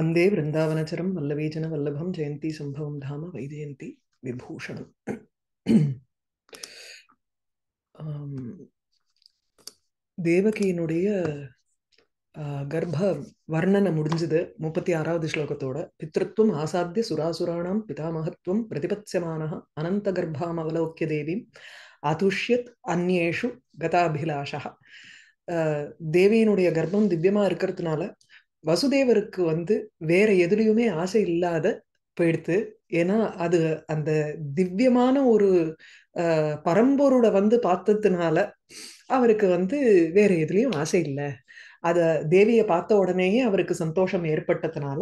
வந்தே பிருந்தாவனச்சரம் வல்லவீஜன வல்லபம் ஜெயந்தி சம்பவம் தாம வைஜெயந்தி விபூஷணம் தேவகியினுடைய கர்ப்ப வர்ணனை முடிஞ்சது முப்பத்தி ஆறாவது ஸ்லோகத்தோட பித்ருத்வம் ஆசாத்திய சுராசுராணாம் பிதாமகத்துவம் பிரதிபத்சமான அனந்த கர்ப்பாம் அவலோக்கிய தேவீம் அதுஷ்யத் அந்நேஷு கதாபிலாஷா தேவியினுடைய கர்ப்பம் திவ்யமா இருக்கிறதுனால வசுதேவருக்கு வந்து வேற எதுலையுமே ஆசை இல்லாத போயிடுத்து ஏன்னா அது அந்த திவ்யமான ஒரு பரம்பொருளை வந்து பார்த்ததுனால அவருக்கு வந்து வேற எதுலையும் ஆசை இல்லை அத தேவியை பார்த்த உடனேயே அவருக்கு சந்தோஷம் ஏற்பட்டதுனால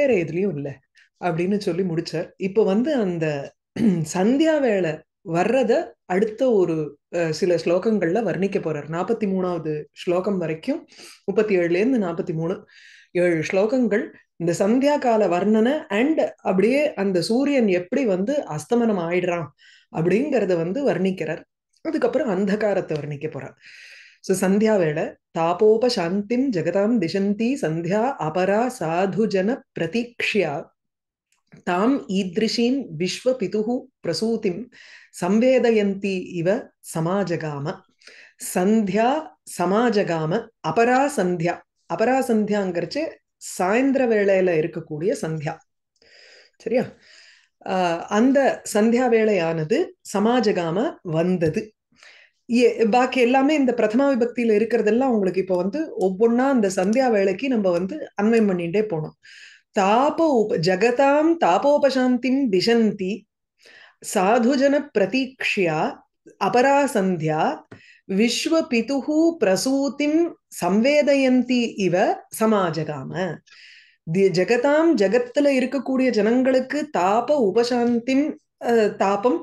வேற எதுலேயும் இல்லை அப்படின்னு சொல்லி முடிச்சார் இப்போ வந்து அந்த சந்தியா வேலை வர்றத அடுத்த ஒரு சில ஸ்லோகங்கள்ல வர்ணிக்க போறார் நாற்பத்தி மூணாவது ஸ்லோகம் வரைக்கும் முப்பத்தி ஏழுல இருந்து நாற்பத்தி மூணு ஏழு ஸ்லோகங்கள் இந்த சந்தியா கால வர்ணனை அண்ட் அப்படியே அந்த சூரியன் எப்படி வந்து அஸ்தமனம் ஆயிடுறான் அப்படிங்கிறத வந்து வர்ணிக்கிறார் அதுக்கப்புறம் அந்தகாரத்தை வர்ணிக்க போறார் ஸோ சந்தியா வேளை தாபோப சாந்திம் ஜெகதாம் திசந்தி சந்தியா அபரா சாதுஜன பிரதீக்ஷியா தாம் ஈதீன் விஸ்வபிது பிரசூதி சம்வேதயந்தி இவ சமாஜகாம சந்தியா சமாஜகாம அபரா சந்தியா அபரா சந்தியாங்கிறச்சு சாயந்தர வேளையில இருக்கக்கூடிய சந்தியா சரியா அந்த சந்தியா வேளையானது சமாஜகாம வந்தது பாக்கி எல்லாமே இந்த பிரதமா விபக்தியில இருக்கிறதெல்லாம் உங்களுக்கு இப்ப வந்து ஒவ்வொன்னா அந்த சந்தியா வேலைக்கு நம்ம வந்து அன்வயம் பண்ணிட்டே போனோம் தாப உப ஜகதாம் தாபோபசாந்திம் திசந்தி சாதுஜன பிரதீக்ஷியா அபராசந்தியா விஸ்வபிதுகு பிரசூதிம் சம்வேதயந்தி இவ சமாஜகாம ஜகதாம் ஜகத்துல இருக்கக்கூடிய ஜனங்களுக்கு தாப உபசாந்தின் தாபம்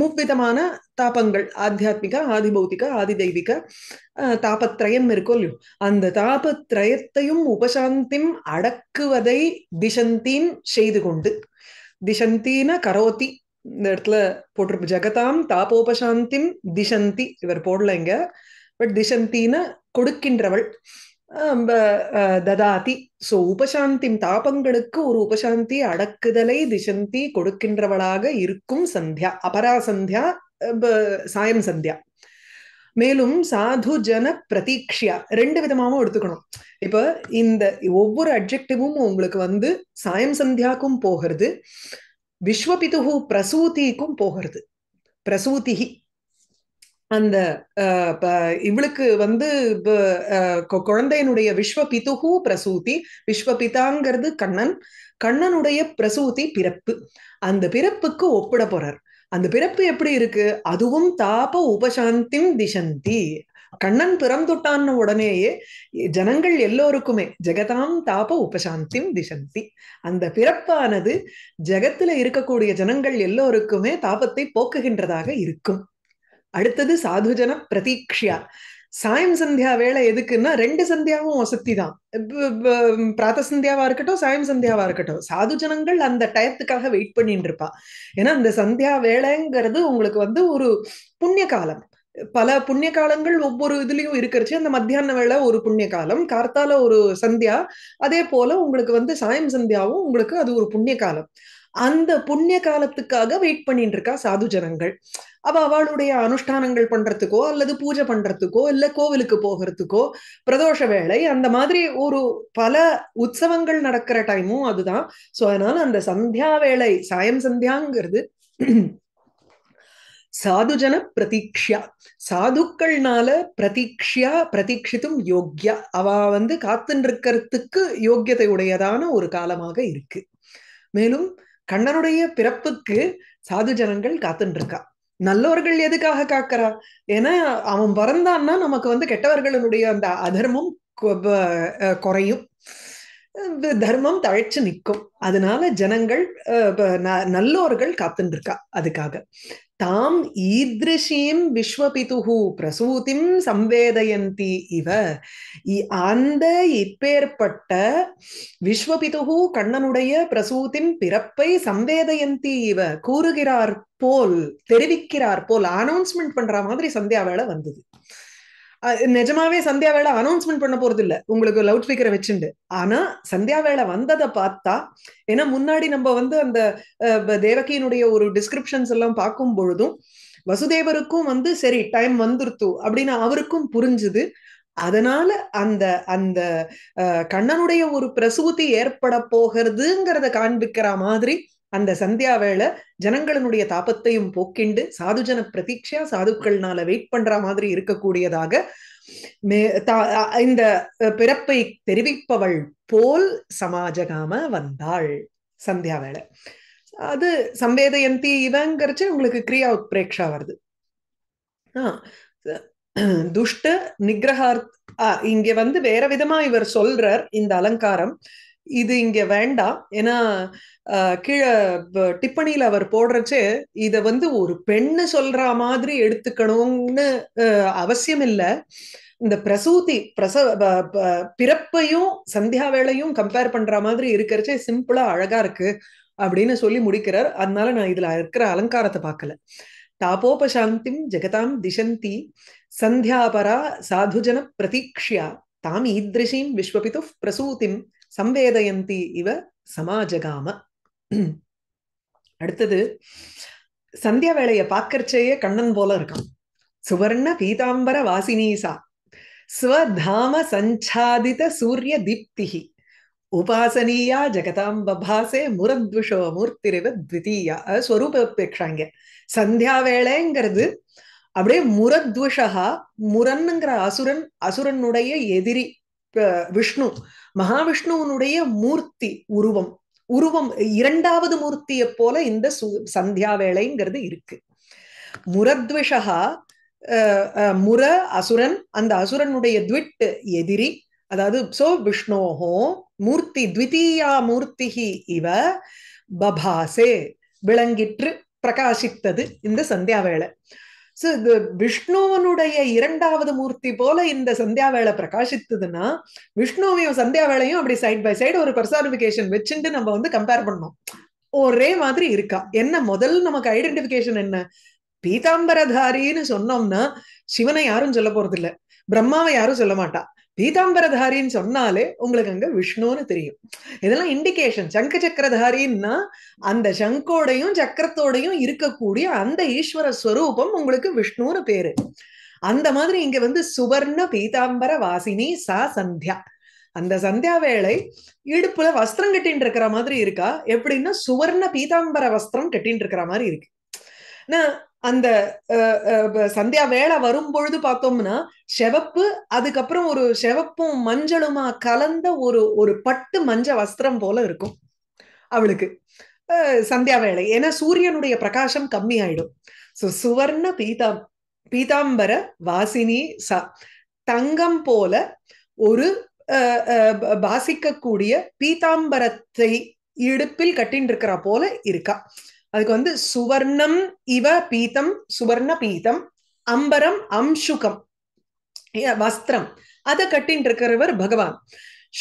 மூவிதமான தாபங்கள் ஆத்தியாத்மிக ஆதி பௌத்திக ஆதி தெய்வீக தாபத்திரயம் இருக்கோ இல்லையோ அந்த தாபத்திரயத்தையும் உபசாந்தி அடக்குவதை திசந்தீன் செய்து கொண்டு திசந்தின கரோதி இந்த இடத்துல போட்டிருப்பு ஜெகதாம் தாபோபசாந்தி திசந்தி இவர் போடலைங்க பட் திசந்தின கொடுக்கின்றவள் ததாதி சோ உபசாந்தி தாபங்களுக்கு ஒரு உபசாந்தி அடக்குதலை திசந்தி கொடுக்கின்றவளாக இருக்கும் சந்தியா அபரா சந்தியா சாயம் சந்தியா மேலும் சாது ஜன பிரதீக்ஷியா ரெண்டு விதமாகவும் எடுத்துக்கணும் இப்ப இந்த ஒவ்வொரு அப்ஜெக்டிவும் உங்களுக்கு வந்து சாயம் சந்தியாக்கும் போகிறது விஸ்வபிதுகு பிரசூதிக்கும் போகிறது பிரசூதிகி அந்த இவளுக்கு வந்து குழந்தையினுடைய விஸ்வ பிதுகு பிரசூதி விஸ்வ பிதாங்கிறது கண்ணன் கண்ணனுடைய பிரசூதி பிறப்பு அந்த பிறப்புக்கு ஒப்பிட போறார் அந்த பிறப்பு எப்படி இருக்கு அதுவும் தாப உபசாந்தி திசந்தி கண்ணன் பிறந்துட்டான் உடனேயே ஜனங்கள் எல்லோருக்குமே ஜெகதாம் தாப உபசாந்தி திசந்தி அந்த பிறப்பானது ஜெகத்துல இருக்கக்கூடிய ஜனங்கள் எல்லோருக்குமே தாபத்தை போக்குகின்றதாக இருக்கும் அடுத்தது சாதுஜன பிரதீக்ஷியா சாயம் சந்தியா வேலை எதுக்குன்னா ரெண்டு சந்தியாவும் வசதி தான் பிராத்த சந்தியாவா இருக்கட்டும் சாயம் சந்தியாவா இருக்கட்டும் சாது ஜனங்கள் அந்த டயத்துக்காக வெயிட் பண்ணிட்டு இருப்பா ஏன்னா அந்த சந்தியா வேலைங்கிறது உங்களுக்கு வந்து ஒரு புண்ணிய காலம் பல புண்ணிய காலங்கள் ஒவ்வொரு இதுலயும் இருக்கிறச்சு அந்த மத்தியான வேலை ஒரு புண்ணிய காலம் கார்த்தால ஒரு சந்தியா அதே போல உங்களுக்கு வந்து சாயம் சந்தியாவும் உங்களுக்கு அது ஒரு புண்ணிய காலம் அந்த புண்ணிய காலத்துக்காக வெயிட் பண்ணிட்டு இருக்கா சாது ஜனங்கள் அப்ப அவளுடைய அனுஷ்டானங்கள் பண்றதுக்கோ அல்லது பூஜை பண்றதுக்கோ இல்ல கோவிலுக்கு போகிறதுக்கோ பிரதோஷ வேலை அந்த மாதிரி ஒரு பல உற்சவங்கள் நடக்கிற டைமும் அதுதான் சோ அதனால அந்த சந்தியா வேலை சாயம் சந்தியாங்கிறது சாதுஜன பிரதீக்ஷா சாதுக்கள்னால பிரதீக்ஷியா பிரதீட்சித்தும் யோக்கியா அவ வந்து காத்துன்னு இருக்கிறதுக்கு யோக்கியத்தை உடையதான ஒரு காலமாக இருக்கு மேலும் கண்ணனுடைய பிறப்புக்கு சாது ஜனங்கள் காத்துட்டு இருக்கா நல்லவர்கள் எதுக்காக காக்கறா ஏன்னா அவன் பிறந்தான்னா நமக்கு வந்து கெட்டவர்களுடைய அந்த அதர்மம் குறையும் தர்மம் தழைச்சு நிற்கும் அதனால ஜனங்கள் நல்லோர்கள் காத்துருக்கா அதுக்காக தாம் ஈதிருஷீம் விஸ்வபிதுகு பிரசூதிம் சம்வேதயந்தி இவ அந்த இப்பேற்பட்ட விஸ்வபிதுகு கண்ணனுடைய பிரசூதின் பிறப்பை சம்வேதயந்தி இவ கூறுகிறார் போல் தெரிவிக்கிறார் போல் அனௌன்ஸ்மெண்ட் பண்ற மாதிரி சந்தியா வேலை வந்தது நிஜமாவே சந்தியா வேலை அனௌன்ஸ்மெண்ட் பண்ண போறது இல்ல உங்களுக்கு லவுட் ஸ்பீக்கரை வச்சுண்டு ஆனா சந்தியா வேலை வந்ததை பார்த்தா ஏன்னா முன்னாடி நம்ம வந்து அந்த தேவகியினுடைய ஒரு டிஸ்கிரிப்ஷன்ஸ் எல்லாம் பார்க்கும் பொழுதும் வசுதேவருக்கும் வந்து சரி டைம் வந்துருத்து அப்படின்னு அவருக்கும் புரிஞ்சுது அதனால அந்த அந்த கண்ணனுடைய ஒரு பிரசூதி ஏற்பட போகிறதுங்கிறத காண்பிக்கிற மாதிரி அந்த சந்தியா வேளை ஜனங்களினுடைய தாபத்தையும் போக்கிண்டு சாதுஜன பிரதீட்சையா சாதுக்கள்னால வெயிட் பண்ற மாதிரி இருக்கக்கூடியதாக இந்த பிறப்பை தெரிவிப்பவள் போல் சமாஜகாம வந்தாள் சந்தியா வேளை அது சம்பேதயந்தி இவங்கிறச்சு உங்களுக்கு கிரியா உத்பிரேக்ஷா வருது துஷ்ட நிகிரஹார்த் இங்க வந்து வேற விதமா இவர் சொல்றார் இந்த அலங்காரம் இது இங்க வேண்டாம் ஏன்னா கீழே டிப்பணியில அவர் போடுறச்சே இத வந்து ஒரு பெண்ணு சொல்ற மாதிரி எடுத்துக்கணும்னு அவசியம் இல்லை இந்த பிரசூதி பிரச பிறப்பையும் சந்தியா வேலையும் கம்பேர் பண்ற மாதிரி இருக்கிறச்சே சிம்பிளா அழகா இருக்கு அப்படின்னு சொல்லி முடிக்கிறார் அதனால நான் இதுல இருக்கிற அலங்காரத்தை பார்க்கல தாபோபசாந்திம் ஜெகதாம் திசந்தி சந்தியாபரா சாதுஜன பிரதீக்ஷியா தாம் ஈத்ரிஷீம் விஸ்வபிது பிரசூதிம் சம்வேதயந்தி இவ சமாஜகாம அடுத்தது சந்தியா வேலையை பார்க்கறச்சேயே கண்ணன் போல இருக்கான் சுவர்ண பீதாம்பர வாசினீசா ஸ்வதாம சஞ்சாதித சூரிய தீப்திகி உபாசனீயா ஜெகதாம்பபாசே முரத்விஷோ மூர்த்திரிவ த்விதீயா ஸ்வரூப உபேக்ஷாங்க சந்தியா வேலைங்கிறது அப்படியே முரத்விஷகா முரன்னுங்கிற அசுரன் அசுரனுடைய எதிரி விஷ்ணு மகாவிஷ்ணுவனுடைய மூர்த்தி உருவம் உருவம் இரண்டாவது மூர்த்தியை போல இந்த சு சந்தியா வேலைங்கிறது இருக்கு முரத்விஷகா முர அசுரன் அந்த அசுரனுடைய த்விட்டு எதிரி அதாவது சோ விஷ்ணோஹோ மூர்த்தி த்விதீயா மூர்த்தி இவ பபாசே விளங்கிற்று பிரகாசித்தது இந்த சந்தியா வேலை விஷ்ணுவனுடைய இரண்டாவது மூர்த்தி போல இந்த சந்தியா வேலை பிரகாசித்ததுன்னா விஷ்ணுவையும் சந்தியா வேலையும் அப்படி சைட் பை சைடு ஒரு பர்சானிபிகேஷன் வச்சுட்டு நம்ம வந்து கம்பேர் பண்ணோம் ஒரே மாதிரி இருக்கா என்ன முதல் நமக்கு ஐடென்டிபிகேஷன் என்ன பீதாம்பரதாரின்னு சொன்னோம்னா சிவனை யாரும் சொல்ல போறது இல்லை பிரம்மாவை யாரும் சொல்ல மாட்டா பீதாம்பரதாரின்னு சொன்னாலே உங்களுக்கு அங்க விஷ்ணுன்னு தெரியும் இதெல்லாம் இண்டிகேஷன் சங்க சக்கரதாரின்னா அந்த சங்கோடையும் சக்கரத்தோடையும் இருக்கக்கூடிய அந்த ஈஸ்வர ஸ்வரூபம் உங்களுக்கு விஷ்ணுன்னு பேரு அந்த மாதிரி இங்க வந்து சுவர்ண பீதாம்பர வாசினி சா சந்தியா அந்த சந்தியா வேளை இடுப்புல வஸ்திரம் கட்டின்னு இருக்கிற மாதிரி இருக்கா எப்படின்னா சுவர்ண பீதாம்பர வஸ்திரம் கட்டின்னு இருக்கிற மாதிரி இருக்கு அந்த சந்தியா வேலை வரும் பொழுது பார்த்தோம்னா செவப்பு அதுக்கப்புறம் ஒரு செவப்பும் மஞ்சளுமா கலந்த ஒரு ஒரு பட்டு மஞ்ச வஸ்திரம் போல இருக்கும் அவளுக்கு சந்தியா வேலை ஏன்னா சூரியனுடைய பிரகாசம் கம்மி ஆயிடும் சோ சுவர்ண பீதா பீதாம்பர வாசினி ச தங்கம் போல ஒரு பாசிக்கக்கூடிய பீதாம்பரத்தை இடுப்பில் கட்டின்னு இருக்கிறா போல இருக்கா அதுக்கு வந்து சுவர்ணம் இவ பீத்தம் சுவர்ண பீத்தம் அம்பரம் அம்சுகம் வஸ்திரம் அதை கட்டின்னு இருக்கிறவர் பகவான்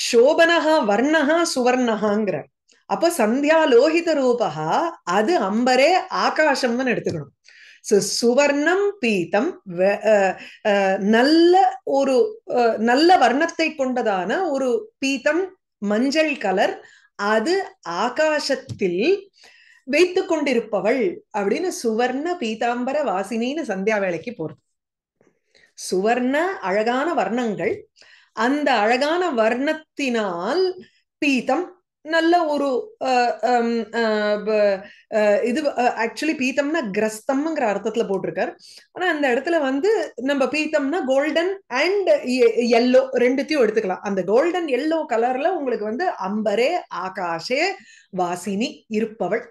சோபனஹா வர்ணஹா சுவர்ணஹாங்கிறார் அப்ப சந்தியா லோஹித ரூபா அது அம்பரே ஆகாசம்னு எடுத்துக்கணும் சுவர்ணம் பீத்தம் நல்ல ஒரு நல்ல வர்ணத்தை கொண்டதான ஒரு பீத்தம் மஞ்சள் கலர் அது ஆகாசத்தில் வைத்து கொண்டிருப்பவள் அப்படின்னு சுவர்ண பீதாம்பர வாசினின்னு சந்தியா வேலைக்கு போறது சுவர்ண அழகான வர்ணங்கள் அந்த அழகான வர்ணத்தினால் பீத்தம் நல்ல ஒரு இது ஆக்சுவலி பீத்தம்னா கிரஸ்தம்ங்கிற அர்த்தத்துல போட்டிருக்காரு ஆனா அந்த இடத்துல வந்து நம்ம பீத்தம்னா கோல்டன் அண்ட் எல்லோ ரெண்டுத்தையும் எடுத்துக்கலாம் அந்த கோல்டன் எல்லோ கலர்ல உங்களுக்கு வந்து அம்பரே ஆகாஷே வாசினி இருப்பவள்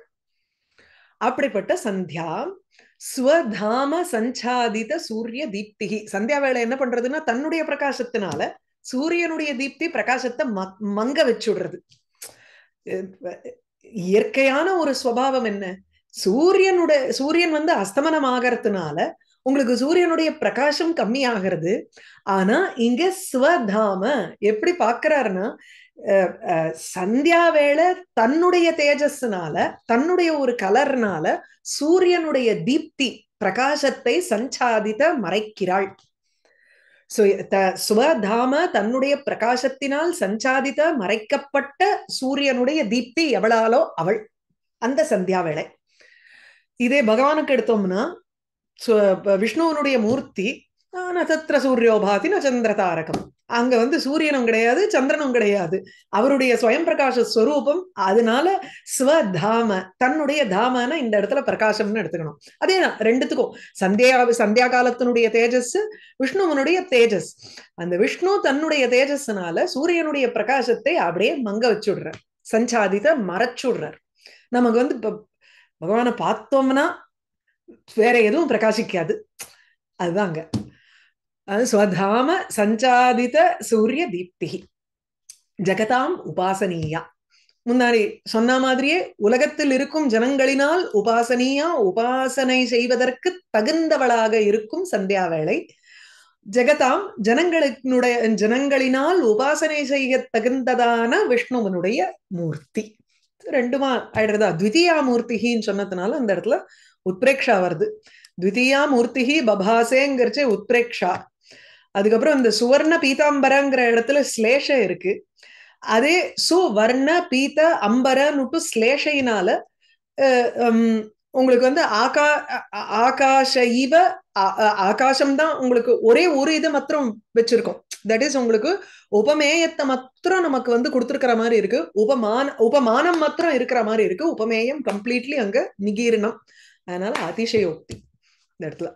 அப்படிப்பட்ட சந்தியா ஸ்வதாம சஞ்சாதித சூரிய தீப்திகி சந்தியா வேலை என்ன பண்றதுன்னா தன்னுடைய பிரகாசத்தினால சூரியனுடைய தீப்தி பிரகாசத்தை மங்க வச்சுடுறது இயற்கையான ஒரு சுவாவம் என்ன சூரியனுடைய சூரியன் வந்து அஸ்தமனம் ஆகிறதுனால உங்களுக்கு சூரியனுடைய பிரகாசம் கம்மி ஆகிறது ஆனா இங்க ஸ்வதாம எப்படி பாக்குறாருன்னா சந்தியா வேளை தன்னுடைய தேஜஸ்னால தன்னுடைய ஒரு கலர்னால சூரியனுடைய தீப்தி பிரகாசத்தை சஞ்சாதித மறைக்கிறாள் சுவதாம தன்னுடைய பிரகாசத்தினால் சஞ்சாதித மறைக்கப்பட்ட சூரியனுடைய தீப்தி எவளாலோ அவள் அந்த சந்தியா வேளை இதே பகவானுக்கு எடுத்தோம்னா விஷ்ணுவனுடைய மூர்த்தி ஆனா தத்திர சூரியோபாதி நான் சந்திர தாரகம் அங்க வந்து சூரியனும் கிடையாது சந்திரனும் கிடையாது அவருடைய ஸ்வயம் பிரகாஷ ஸ்வரூபம் அதனால ஸ்வதாம தன்னுடைய தாமனா இந்த இடத்துல பிரகாசம்னு எடுத்துக்கணும் அதே தான் ரெண்டுத்துக்கும் சந்தியா சந்தியா காலத்தினுடைய தேஜஸ் விஷ்ணுவனுடைய தேஜஸ் அந்த விஷ்ணு தன்னுடைய தேஜஸ்னால சூரியனுடைய பிரகாசத்தை அப்படியே மங்க வச்சுடுறார் சஞ்சாதித மறைச்சுடுறார் நமக்கு வந்து பகவான பார்த்தோம்னா வேற எதுவும் பிரகாசிக்காது அதுதாங்க ஸ்வதாம சஞ்சாதித சூரிய தீப்தி ஜெகதாம் உபாசனீயா முன்னாடி சொன்ன மாதிரியே உலகத்தில் இருக்கும் ஜனங்களினால் உபாசனியா உபாசனை செய்வதற்கு தகுந்தவளாக இருக்கும் சந்தியா வேளை ஜெகதாம் ஜனங்களுடைய ஜனங்களினால் உபாசனை செய்ய தகுந்ததான விஷ்ணுவனுடைய மூர்த்தி ரெண்டுமா ஆயிடுறதா த்விதியா மூர்த்திகின்னு சொன்னதுனால அந்த இடத்துல உத்ரேக்ஷா வருது த்விதியா மூர்த்திகி பபாசேங்கிறச்சே உத்ரேக்ஷா அதுக்கப்புறம் இந்த சுவர்ண பீதாம்பரங்கிற இடத்துல ஸ்லேஷ இருக்கு அதே சுவர்ண பீத அம்பரன்னுட்டு ஸ்லேஷையினால உங்களுக்கு வந்து ஆகா ஆகாஷ இவ ஆகாசம் தான் உங்களுக்கு ஒரே ஒரு இதை மாத்திரம் வச்சிருக்கோம் தட் இஸ் உங்களுக்கு உபமேயத்தை மாத்திரம் நமக்கு வந்து கொடுத்துருக்கிற மாதிரி இருக்கு உபமான உபமானம் மாத்திரம் இருக்கிற மாதிரி இருக்கு உபமேயம் கம்ப்ளீட்லி அங்க நிகீரணம் அதனால அதிசயோக்தி இந்த இடத்துல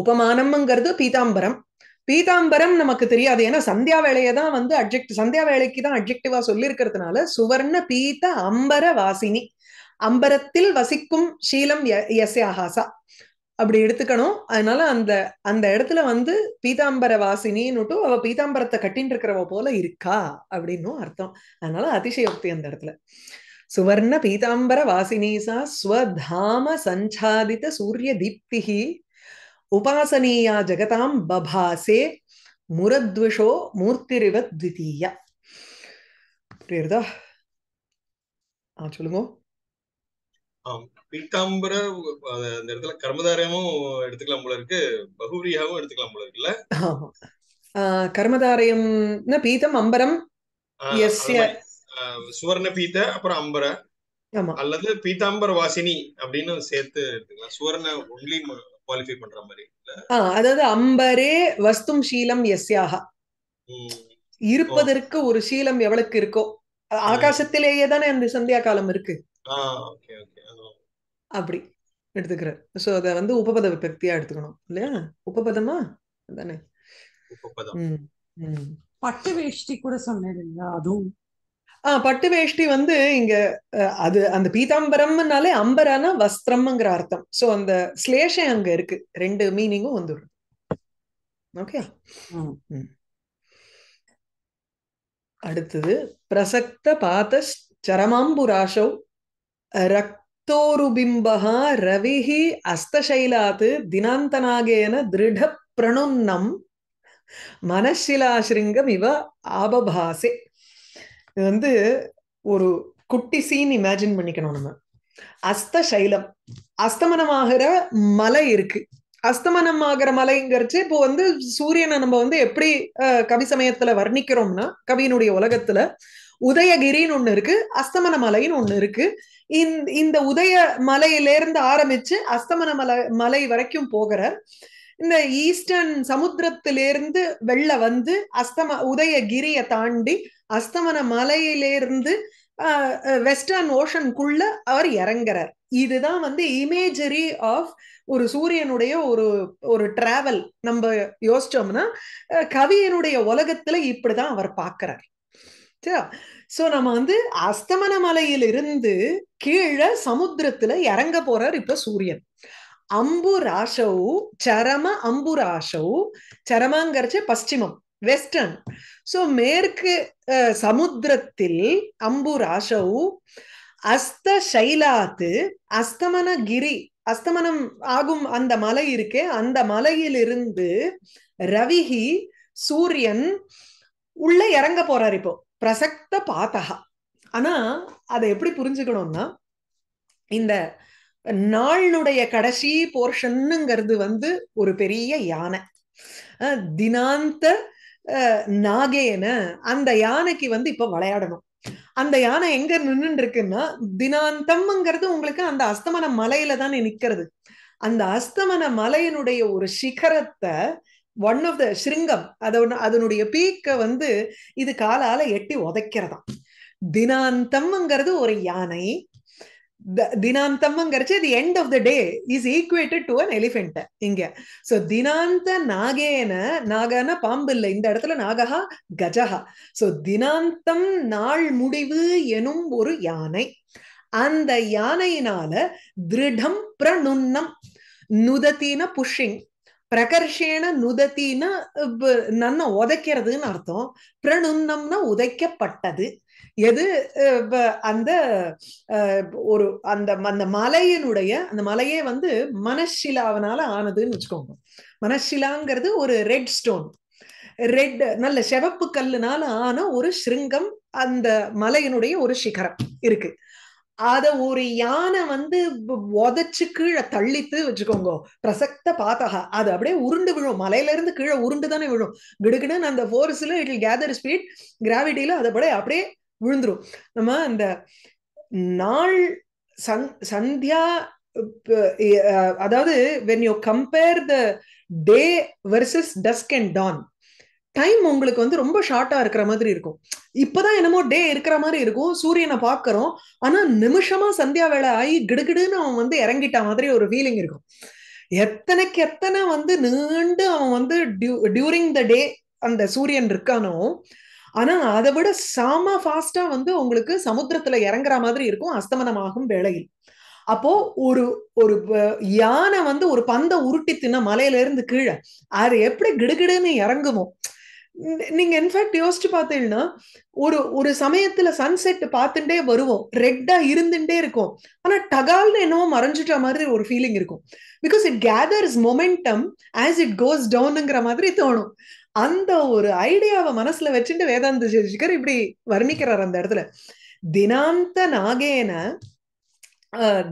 உபமானம்ங்கிறது பீதாம்பரம் பீதாம்பரம் நமக்கு தெரியாது ஏன்னா சந்தியா வேலையை தான் வந்து அப்ஜெக்ட் சந்தியா வேலைக்கு தான் அப்ஜெக்டிவா சொல்லியிருக்கிறதுனால சுவர்ண பீத அம்பர வாசினி அம்பரத்தில் வசிக்கும் சீலம் எஸ்யாஹாசா அப்படி எடுத்துக்கணும் அதனால அந்த அந்த இடத்துல வந்து பீதாம்பர வாசினின்னுட்டு அவ பீதாம்பரத்தை கட்டின்னு இருக்கிறவ போல இருக்கா அப்படின்னும் அர்த்தம் அதனால அதிசயோக்தி அந்த இடத்துல சுவர்ண பீதாம்பர வாசினீசா ஸ்வதாம சஞ்சாதித சூரிய தீப்திகி உபாசனீயா ஜெகதாம் பபாசே முரத்விஷோ மூர்த்திரிவத் தித்தீயா புரியுறதா ஆ சொல்லுங்க பீட்டாம்பர அந்த இடத்துல கர்மதாரியமும் எடுத்துக்கலாம் போல இருக்கு பகுரியாவும் எடுத்துக்கலாம் போல இருக்குல்ல கர்மதாரயம்னா பீதம் அம்பரம் சுவர்ண பீத அப்புறம் அம்பர அல்லது பீதாம்பர வாசினி அப்படின்னு சேர்த்து எடுத்துக்கலாம் சுவர்ண ஒன்லி குவாலிஃபை பண்ற மாதிரி அதாவது அம்பரே வஸ்தும் சீலம் எஸ்யாகா இருப்பதற்கு ஒரு சீலம் எவளுக்கு இருக்கோ ஆகாசத்திலேயே தானே அந்த சந்தியா காலம் இருக்கு அப்படி எடுத்துக்கிறார் சோ அத வந்து உபபத விபக்தியா எடுத்துக்கணும் இல்லையா உபபதமா தானே பட்டு வேஷ்டி கூட சொன்னேன் அதுவும் ஆஹ் பட்டு வேஷ்டி வந்து இங்க அது அந்த பீதாம்பரம்னாலே அம்பரானா வஸ்திரம்ங்கிற அர்த்தம் சோ அந்த ஸ்லேஷம் அங்க இருக்கு ரெண்டு மீனிங்கும் வந்துடும் ஓகே அடுத்தது பிரசக்த பாத சரமாம்புராஷௌ ரக்தோருபிம்பக ரவிஹி அஸ்தசைலாத் தினாந்தனாகேன திருட பிரணுன்னம் மனசிலாசிருங்கம் இவ ஆபபாசே இது வந்து ஒரு குட்டி சீன் இமேஜின் பண்ணிக்கணும் நம்ம அஸ்த சைலம் அஸ்தமனமாகிற மலை இருக்கு அஸ்தமனம் ஆகிற மலைங்கிறச்சு இப்போ வந்து சூரியனை நம்ம வந்து எப்படி கவி சமயத்துல வர்ணிக்கிறோம்னா கவியினுடைய உலகத்துல உதயகிரின்னு ஒண்ணு இருக்கு அஸ்தமன மலைன்னு ஒண்ணு இருக்கு இந்த உதய மலையிலேருந்து ஆரம்பிச்சு அஸ்தமன மலை மலை வரைக்கும் போகிற இந்த ஈஸ்டர்ன் சமுத்திரத்திலிருந்து வெள்ள வந்து அஸ்தம உதயகிரிய தாண்டி அஸ்தமன மலையிலிருந்து வெஸ்டர்ன் ஓஷனுக்குள்ள அவர் இறங்குறார் இதுதான் வந்து இமேஜரி ஆஃப் ஒரு சூரியனுடைய ஒரு ஒரு டிராவல் நம்ம யோசிச்சோம்னா கவியனுடைய உலகத்துல இப்படிதான் அவர் பார்க்கிறார் சோ நம்ம வந்து அஸ்தமன மலையிலிருந்து கீழே சமுத்திரத்துல இறங்க போறார் இப்ப சூரியன் அம்புராஷவு சரம அம்புராஷவு சரமாங்கிறச்சு பஸ்டிமம் வெஸ்டர்ன் சோ மேற்கு சமுத்திரத்தில் அம்புராஷவு அஸ்த சைலாத்து அஸ்தமன கிரி அஸ்தமனம் ஆகும் அந்த மலை இருக்கே அந்த மலையிலிருந்து ரவிஹி சூரியன் உள்ள இறங்க போறார் இப்போ பிரசக்த பாத்தகா ஆனா அதை எப்படி புரிஞ்சுக்கணும்னா இந்த நாளினுடைய கடைசி போர்ஷன்னுங்கிறது வந்து ஒரு பெரிய யானை தினாந்த நாகேன அந்த யானைக்கு வந்து இப்ப விளையாடணும் அந்த யானை எங்க நின்றுட்டு இருக்குன்னா தினாந்தம்ங்கிறது உங்களுக்கு அந்த அஸ்தமன மலையில தானே நிக்கிறது அந்த அஸ்தமன மலையினுடைய ஒரு சிகரத்தை ஒன் ஆஃப் த சிருங்கம் அதோட அதனுடைய பீக்கை வந்து இது காலால எட்டி உதைக்கிறதாம் தினாந்தம்ங்கிறது ஒரு யானை தினாந்தம்ங்கிறச்சு the end of the day is equated to an elephant இங்க சோ தினாந்த நாகேன நாகன பாம்பு இல்லை இந்த இடத்துல நாகஹா கஜஹா சோ தினாந்தம் நாள் முடிவு எனும் ஒரு யானை அந்த யானையினால திருடம் பிரணுன்னம் நுதத்தின புஷ்ஷிங் பிரகர்ஷேன நுதத்தின நன்ன உதைக்கிறதுன்னு அர்த்தம் பிரணுன்னம்னா உதைக்கப்பட்டது எது அந்த ஒரு அந்த அந்த மலையினுடைய அந்த மலையே வந்து மனசிலாவனால ஆனதுன்னு வச்சுக்கோங்க மனசிலாங்கிறது ஒரு ரெட் ஸ்டோன் ரெட் நல்ல செவப்பு கல்லுனால ஆன ஒரு சிருங்கம் அந்த மலையினுடைய ஒரு சிகரம் இருக்கு அத ஒரு யானை வந்து உதச்சு கீழே தள்ளித்து வச்சுக்கோங்க பிரசக்த பாத்தகா அது அப்படியே உருண்டு விழும் மலையில இருந்து கீழே உருண்டு தானே விழும் கிடுக்குன்னு அந்த ஃபோர்ஸ்ல இட் கேதர் ஸ்பீட் கிராவிட்டியில அதை அப்படியே அப்படியே விழுந்துரும் நம்ம அந்த நாள் சந் சந்தியா அதாவது when you compare the day versus dusk and dawn time உங்களுக்கு வந்து ரொம்ப ஷார்ட்டா இருக்கிற மாதிரி இருக்கும் இப்பதான் என்னமோ டே இருக்கிற மாதிரி இருக்கும் சூரியனை பாக்குறோம் ஆனா நிமிஷமா சந்தியா வேலை ஆகி கிடுகிடுன்னு அவன் வந்து இறங்கிட்ட மாதிரி ஒரு ஃபீலிங் இருக்கும் எத்தனைக்கு எத்தனை வந்து நீண்டு அவன் வந்து டியூரிங் த டே அந்த சூரியன் இருக்கானோ ஆனா அதை விட சாம ஃபாஸ்டா வந்து உங்களுக்கு சமுத்திரத்துல இறங்குற மாதிரி இருக்கும் அஸ்தமனமாகும் வேளையில் அப்போ ஒரு ஒரு யானை வந்து ஒரு பந்தை உருட்டி தின்ன மலையில இருந்து கீழே அது எப்படி கிடுகிடுன்னு இறங்குமோ நீங்க இன்ஃபேக்ட் யோசிச்சு பார்த்தீங்கன்னா ஒரு ஒரு சமயத்துல சன்செட் பார்த்துட்டே வருவோம் ரெட்டா இருந்துட்டே இருக்கும் ஆனா டகால்னு என்னவோ மறைஞ்சிட்ட மாதிரி ஒரு ஃபீலிங் இருக்கும் because it gathers momentum as it goes டவுனுங்கிற மாதிரி தோணும் அந்த ஒரு ஐடியாவை மனசுல வச்சுட்டு வேதாந்த சேஷிகர் இப்படி வர்ணிக்கிறார் அந்த இடத்துல தினாந்த நாகேன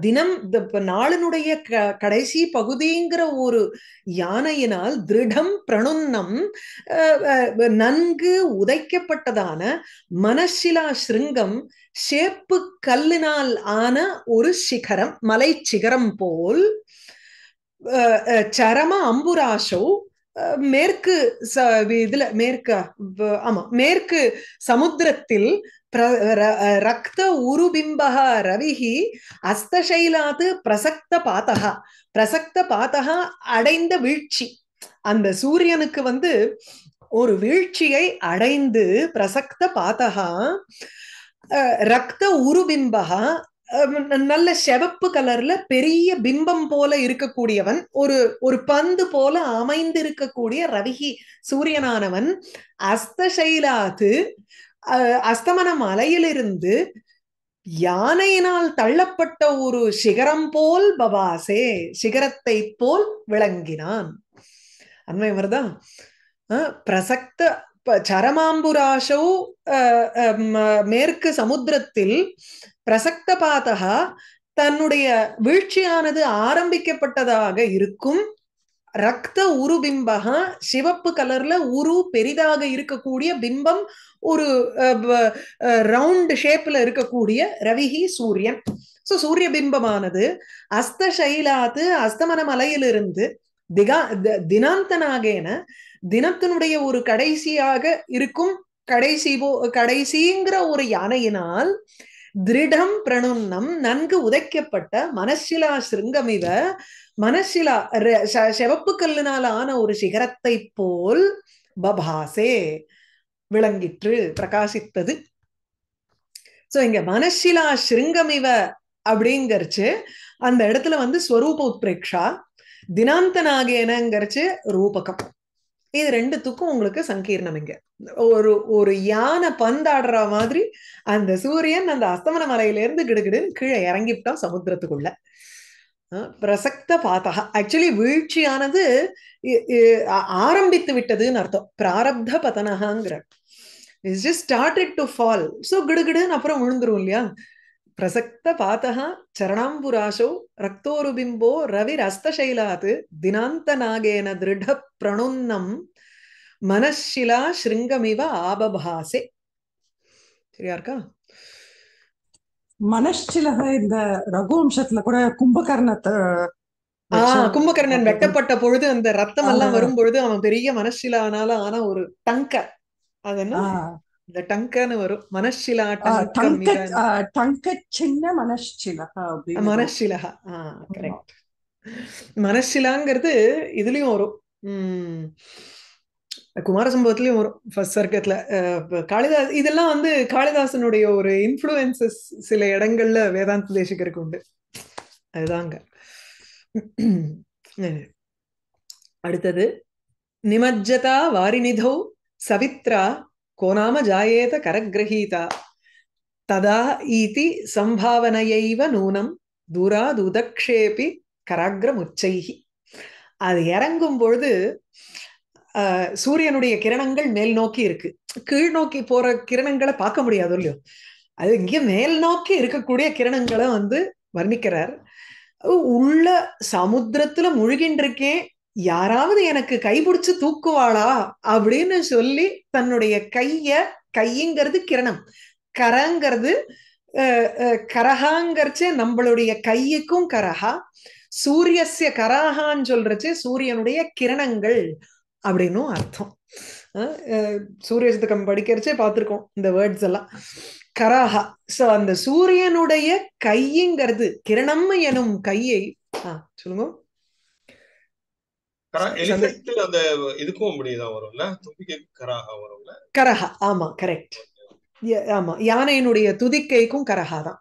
தினம் நாளினுடைய க கடைசி பகுதிங்கிற ஒரு யானையினால் திருடம் பிரணுன்னம் நன்கு உதைக்கப்பட்டதான மனசிலா சிருங்கம் சேப்பு கல்லினால் ஆன ஒரு சிகரம் மலை சிகரம் போல் சரம அம்புராசோ மேற்கு இதுல மேற்கு ஆமா மேற்கு சமுத்திரத்தில் ரக்த உருபிம்பக ரவிஹி அஸ்தசைலாத்து பிரசக்த பாத்தகா பிரசக்த பாத்தகா அடைந்த வீழ்ச்சி அந்த சூரியனுக்கு வந்து ஒரு வீழ்ச்சியை அடைந்து பிரசக்த பாத்தகா ரக்த உருபிம்பகா நல்ல செவப்பு கலர்ல பெரிய பிம்பம் போல இருக்கக்கூடியவன் ஒரு ஒரு பந்து போல அமைந்திருக்கக்கூடிய ரவிகி சூரியனானவன் அஸ்தசைலாது அஸ்தமன மலையிலிருந்து யானையினால் தள்ளப்பட்ட ஒரு சிகரம் போல் பவாசே சிகரத்தை போல் விளங்கினான் அண்மை வருதா பிரசக்த சரமாம்புராசோ மேற்கு சமுத்திரத்தில் பிரசக்த தன்னுடைய வீழ்ச்சியானது ஆரம்பிக்கப்பட்டதாக இருக்கும் ரக்த உரு பிம்பகா சிவப்பு கலர்ல உரு பெரிதாக இருக்கக்கூடிய பிம்பம் ஒரு ரவுண்ட் ஷேப்ல இருக்கக்கூடிய ரவிஹி சூரியன் சோ சூரிய பிம்பமானது அஸ்த சைலாத்து அஸ்தமன மலையிலிருந்து திகா தினாந்தனாகேன தினத்தினுடைய ஒரு கடைசியாக இருக்கும் கடைசி கடைசிங்கிற ஒரு யானையினால் திருடம் பிரணுன்னம் நன்கு உதைக்கப்பட்ட மனசிலா சிருங்கம் இவ மனசிலா செவப்பு கல்லினால ஆன ஒரு சிகரத்தை போல் பபாசே விளங்கிற்று பிரகாசித்தது சோ இங்க மனசிலா சிருங்கம் இவ அப்படிங்கறச்சு அந்த இடத்துல வந்து ஸ்வரூப உத்பிரேக்ஷா தினாந்தனாகேனங்கிறச்சு ரூபகம் இது ரெண்டுத்துக்கும் உங்களுக்கு சங்கீர்ணம் இங்க ஒரு ஒரு யானை பந்தாடுற மாதிரி அந்த சூரியன் அந்த அஸ்தமன மலையிலேருந்து கிடுகிடுன்னு கீழே இறங்கிவிட்டான் சமுத்திரத்துக்குள்ள பிரசக்த பாத்தக ஆக்சுவலி வீழ்ச்சியானது ஆரம்பித்து விட்டதுன்னு அர்த்தம் பிராரப்த பதனகாங்கிற it's just started to fall so கிடுகிடுன்னு அப்புறம் விழுந்துரும் இல்லையா பிரசக்த பாத்தகா சரணாம்புராசோ ரக்தோருபிம்போ தினாந்த நாகேன திருட பிரணுன்னம் மனஷிலா ஸ்ருங்கமிவ ஆபபாசே சரியா இருக்கா மனஷ்சிலக இந்த ரகுவம்சத்துல கூட கும்பகர்ணத்தை கும்பகர்ணன் வெட்டப்பட்ட பொழுது அந்த ரத்தம் எல்லாம் வரும் பொழுது அவன் பெரிய மனசிலானால ஆனா ஒரு டங்கர் அது என்ன இந்த டங்கன்னு வரும் மனசிலா டங்க சின்ன மனசிலகா மனசிலகா கரெக்ட் மனசிலாங்கிறது இதுலயும் வரும் உம் குமார சம்பவத்திலயும் வரும் ஃபர்ஸ்ட் சர்க்கத்துல காளிதாஸ் இதெல்லாம் வந்து காளிதாசனுடைய ஒரு இன்ஃப்ளூயன்சஸ் சில இடங்கள்ல வேதாந்த தேசிகருக்கு உண்டு அதுதாங்க அடுத்தது நிமஜ்ஜதா வாரிநிதோ சவித்ரா கோநாம ஜாயேத கரகிரகீதா ததா ஈதி சம்பாவனையைவ நூனம் தூராதுதக்ஷேபி உதக்ஷேபி கராகிரமுச்சைகி அது இறங்கும் பொழுது சூரியனுடைய கிரணங்கள் மேல் நோக்கி இருக்கு கீழ் நோக்கி போற கிரணங்களை பார்க்க முடியாது இல்லையோ அது இங்க மேல் நோக்கி இருக்கக்கூடிய கிரணங்களை வந்து வர்ணிக்கிறார் உள்ள சமுத்திரத்துல முழுகின்றிருக்கேன் யாராவது எனக்கு கைபிடிச்சு தூக்குவாளா அப்படின்னு சொல்லி தன்னுடைய கைய கையங்கிறது கிரணம் கரங்கிறது கரகாங்கிறச்சு நம்மளுடைய கையுக்கும் கரகா சூரியசிய கரகான்னு சொல்றச்சு சூரியனுடைய கிரணங்கள் அப்படின்னும் அர்த்தம் சூரியசத்துக்கம் படிக்கிறச்சே பார்த்துருக்கோம் இந்த வேர்ட்ஸ் எல்லாம் கராகா சோ அந்த சூரியனுடைய கையிங்கிறது கிரணம் எனும் கையை ஆஹ் சொல்லுங்க யானையினுடைய துதிக்கைக்கும் கரஹா தான்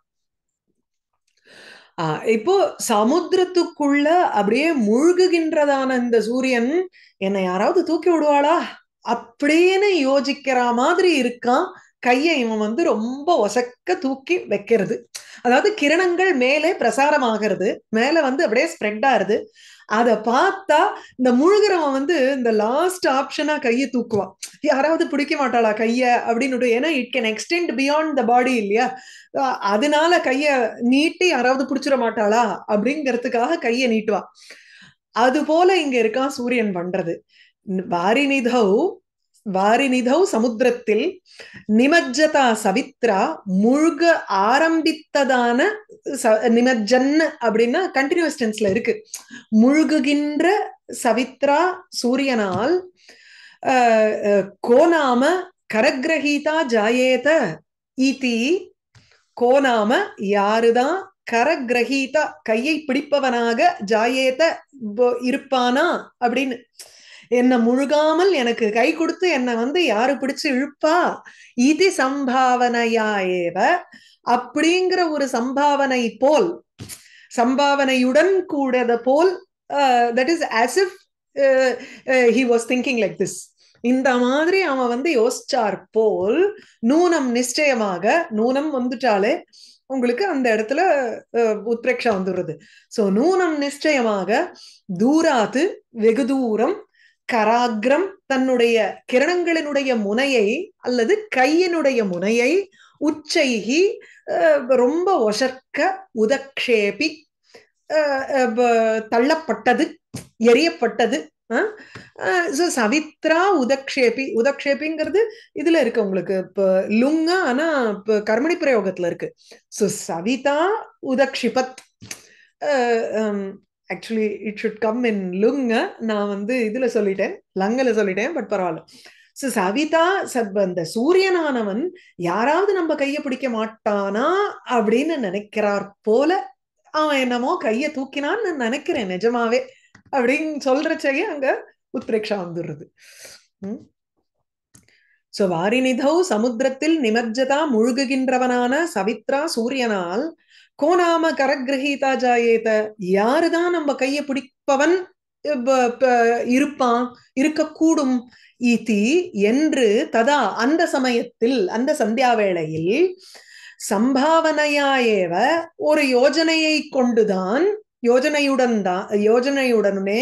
இப்போ சமுத்திரத்துக்குள்ள அப்படியே முழுகுகின்றதான இந்த சூரியன் என்னை யாராவது தூக்கி விடுவாளா அப்படின்னு யோசிக்கிற மாதிரி இருக்கான் கையை இவன் வந்து ரொம்ப ஒசக்க தூக்கி வைக்கிறது அதாவது கிரணங்கள் மேலே பிரசாரமாகிறது மேல வந்து அப்படியே ஸ்ப்ரெட் ஆகுது அதை பார்த்தா இந்த முழுகிறவன் வந்து இந்த லாஸ்ட் ஆப்ஷனா கையை தூக்குவான் யாராவது பிடிக்க மாட்டாளா கைய அப்படின்னு ஏன்னா it can extend beyond the body இல்லையா அதனால கைய நீட்டி யாராவது பிடிச்சிட மாட்டாளா அப்படிங்கிறதுக்காக கைய நீட்டுவான் அது போல இங்க இருக்கான் சூரியன் பண்றது வாரிநிதவ் வாரிநிதௌ சமுத்திரத்தில் நிமஜ்ஜதா சவித்ரா முழுக ஆரம்பித்ததான நிமஜ்ஜன் அப்படின்னா கண்டினியூஸ் டென்ஸ்ல இருக்கு முழுகுகின்ற சவித்ரா சூரியனால் கோநாம கரகிரகீதா ஜாயேத ஈதி கோநாம யாருதான் கரகிரகீதா கையை பிடிப்பவனாக ஜாயேத இருப்பானா அப்படின்னு என்னை முழுகாமல் எனக்கு கை கொடுத்து என்னை வந்து யாரு பிடிச்சு இழுப்பா இது சம்பாவனையா ஏவ அப்படிங்கிற ஒரு சம்பாவனை போல் சம்பாவனையுடன் கூடத போல் that is as if he was thinking like this இந்த மாதிரி அவன் வந்து யோசிச்சார் போல் நூனம் நிச்சயமாக நூனம் வந்துட்டாலே உங்களுக்கு அந்த இடத்துல உத்ரேக்ஷா வந்துடுறது ஸோ நூனம் நிச்சயமாக தூராத்து வெகு தூரம் கராகிரம் தன்னுடைய கிரணங்களினுடைய முனையை அல்லது கையினுடைய முனையை உச்சைகி ரொம்ப ஒசர்க்க உதக்ஷேபி தள்ளப்பட்டது எரியப்பட்டது சவித்ரா உதக்ஷேபி உதக்ஷேபிங்கிறது இதுல இருக்கு உங்களுக்கு இப்போ லுங்கா ஆனா இப்போ கர்மணி பிரயோகத்துல இருக்கு சவிதா உதக்ஷிபத் actually it should come in லுங்க நான் வந்து இதுல சொல்லிட்டேன் லங்கல சொல்லிட்டேன் பட் பரவாயில்ல சோ சவிதா சப் அந்த சூரியனானவன் யாராவது நம்ம கையை பிடிக்க மாட்டானா அப்படின்னு நினைக்கிறார் போல அவன் என்னமோ கையை தூக்கினான்னு நினைக்கிறேன் நிஜமாவே அப்படின்னு சொல்றச்சையே அங்க உத்ரேக்ஷா வந்துடுறது சோ வாரிநிதோ சமுத்திரத்தில் நிமர்ஜதா முழுகுகின்றவனான சவித்ரா சூரியனால் கோ நாம கரகிரகிதா ஜாயேத யாருதான் நம்ம கையை பிடிப்பவன் இருப்பான் இருக்கக்கூடும் இதி என்று ததா அந்த சமயத்தில் அந்த சந்தியா வேளையில் சம்பாவனையாயேவ ஒரு யோஜனையை கொண்டுதான் யோஜனையுடன் தான் யோஜனையுடனே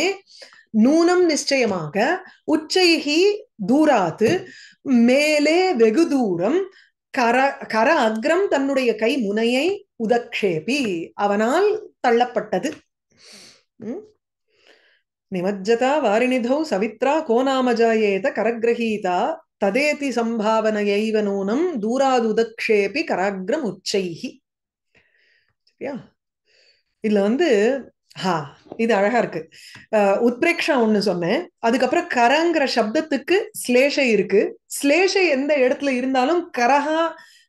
நூனம் நிச்சயமாக உச்சைகி தூராத்து மேலே வெகு தூரம் கர கர அக்ரம் தன்னுடைய கை முனையை உதக்ஷேபி அவனால் தள்ளப்பட்டது நிமஜ்ஜதா வாரிநிதௌ சவித்ரா கோநாமஜாயேத கரகிரகீதா ததேதி சம்பாவனையைவ நூனம் தூராதுதக்ஷேபி கராகிரம் உச்சைஹி சரியா இதுல வந்து ஹா இது அழகா இருக்கு உத்பிரேக்ஷா ஒண்ணு சொன்னேன் அதுக்கப்புறம் கரங்கிற சப்தத்துக்கு ஸ்லேஷை இருக்கு ஸ்லேஷை எந்த இடத்துல இருந்தாலும் கரஹா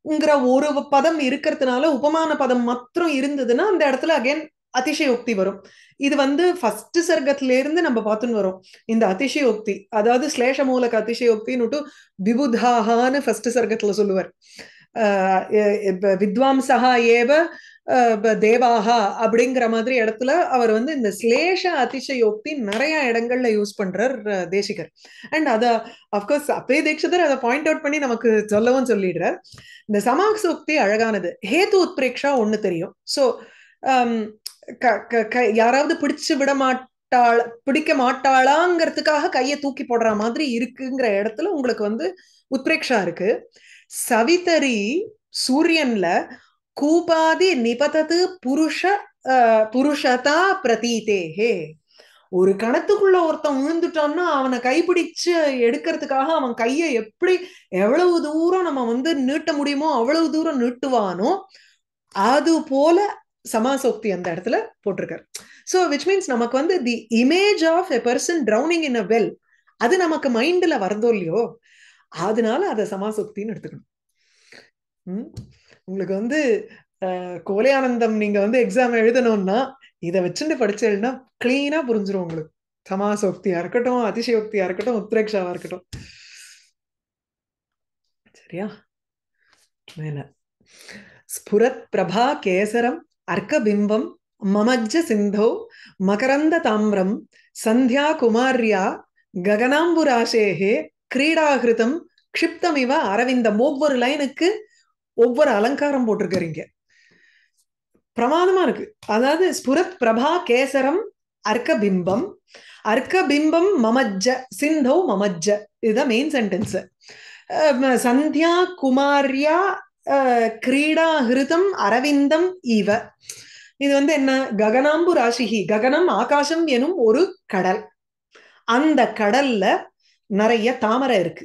உபமானம்ங்கிற ஒரு பதம் இருக்கிறதுனால உபமான பதம் மாத்திரம் இருந்ததுன்னா அந்த இடத்துல அகைன் அதிசயோக்தி வரும் இது வந்து ஃபர்ஸ்ட் சர்க்கத்துல இருந்து நம்ம பார்த்துன்னு வரோம் இந்த அதிசயோக்தி அதாவது ஸ்லேஷ மூலக அதிசயோக்தின்னுட்டு விபுதாகான்னு ஃபர்ஸ்ட் சர்க்கத்துல சொல்லுவார் வித்வாம்சா ஏவ தேவாகா அப்படிங்கிற மாதிரி இடத்துல அவர் வந்து இந்த ஸ்லேஷ அதிசயோக்தி நிறைய இடங்கள்ல யூஸ் பண்றார் தேசிகர் அண்ட் அத அஃப்கோர்ஸ் அப்பே தீட்சிதர் அதை பாயிண்ட் அவுட் பண்ணி நமக்கு சொல்லவும் சொல்லிடுறார் இந்த சமாசோக்தி அழகானது ஹேத்து உத்பிரேக்ஷா ஒண்ணு தெரியும் சோ யாராவது பிடிச்சு விட மாட்டாள் பிடிக்க மாட்டாளாங்கிறதுக்காக கையை தூக்கி போடுற மாதிரி இருக்குங்கிற இடத்துல உங்களுக்கு வந்து உத்பிரேக்ஷா இருக்கு சவிதரி சூரியன்ல கூபாதி நிபதது புருஷ புருஷதா பிரதீதேஹே ஒரு கணத்துக்குள்ள ஒருத்தன் விழுந்துட்டான்னா அவனை கைப்பிடிச்சு எடுக்கிறதுக்காக அவன் கையை எப்படி எவ்வளவு தூரம் நம்ம வந்து நீட்ட முடியுமோ அவ்வளவு தூரம் நீட்டுவானோ அது போல சமாசோக்தி அந்த இடத்துல போட்டிருக்காரு ஸோ விச் மீன்ஸ் நமக்கு வந்து the image of a person drowning in a well அது நமக்கு மைண்ட்ல வரதோ இல்லையோ அதனால அதை சமாசோக்தின்னு எடுத்துக்கணும் உங்களுக்கு வந்து கோலையானந்தம் நீங்க வந்து எக்ஸாம் எழுதணும்னா இதை வச்சுட்டு படிச்சேன்னா கிளீனா புரிஞ்சிடும் உங்களுக்கு சமாசோக்தியா இருக்கட்டும் அதிசயோக்தியா இருக்கட்டும் உத்ரேக்ஷாவா இருக்கட்டும் சரியா ஸ்புரத் பிரபா கேசரம் அர்க்கபிம்பம் மமஜ்ஜ சிந்தோ மகரந்த தாமிரம் சந்தியா குமாரியா ககனாம்புராசேகே கிரீடாகிருதம் க்ஷிப்தமிவ அரவிந்தம் ஒவ்வொரு லைனுக்கு ஒவ்வொரு அலங்காரம் போட்டிருக்கிறீங்க பிரமாதமா இருக்கு அதாவது ஸ்புரத் பிரபா கேசரம் அர்க்க பிம்பம் அர்க்க பிம்பம் மமஜ்ஜ சிந்தௌ மமஜ்ஜ இதுதான் மெயின் சென்டென்ஸ் சந்தியா குமாரியா கிரீடா ஹிருதம் அரவிந்தம் இவ இது வந்து என்ன ககனாம்பு ராசிகி ககனம் ஆகாசம் எனும் ஒரு கடல் அந்த கடல்ல நிறைய தாமரை இருக்கு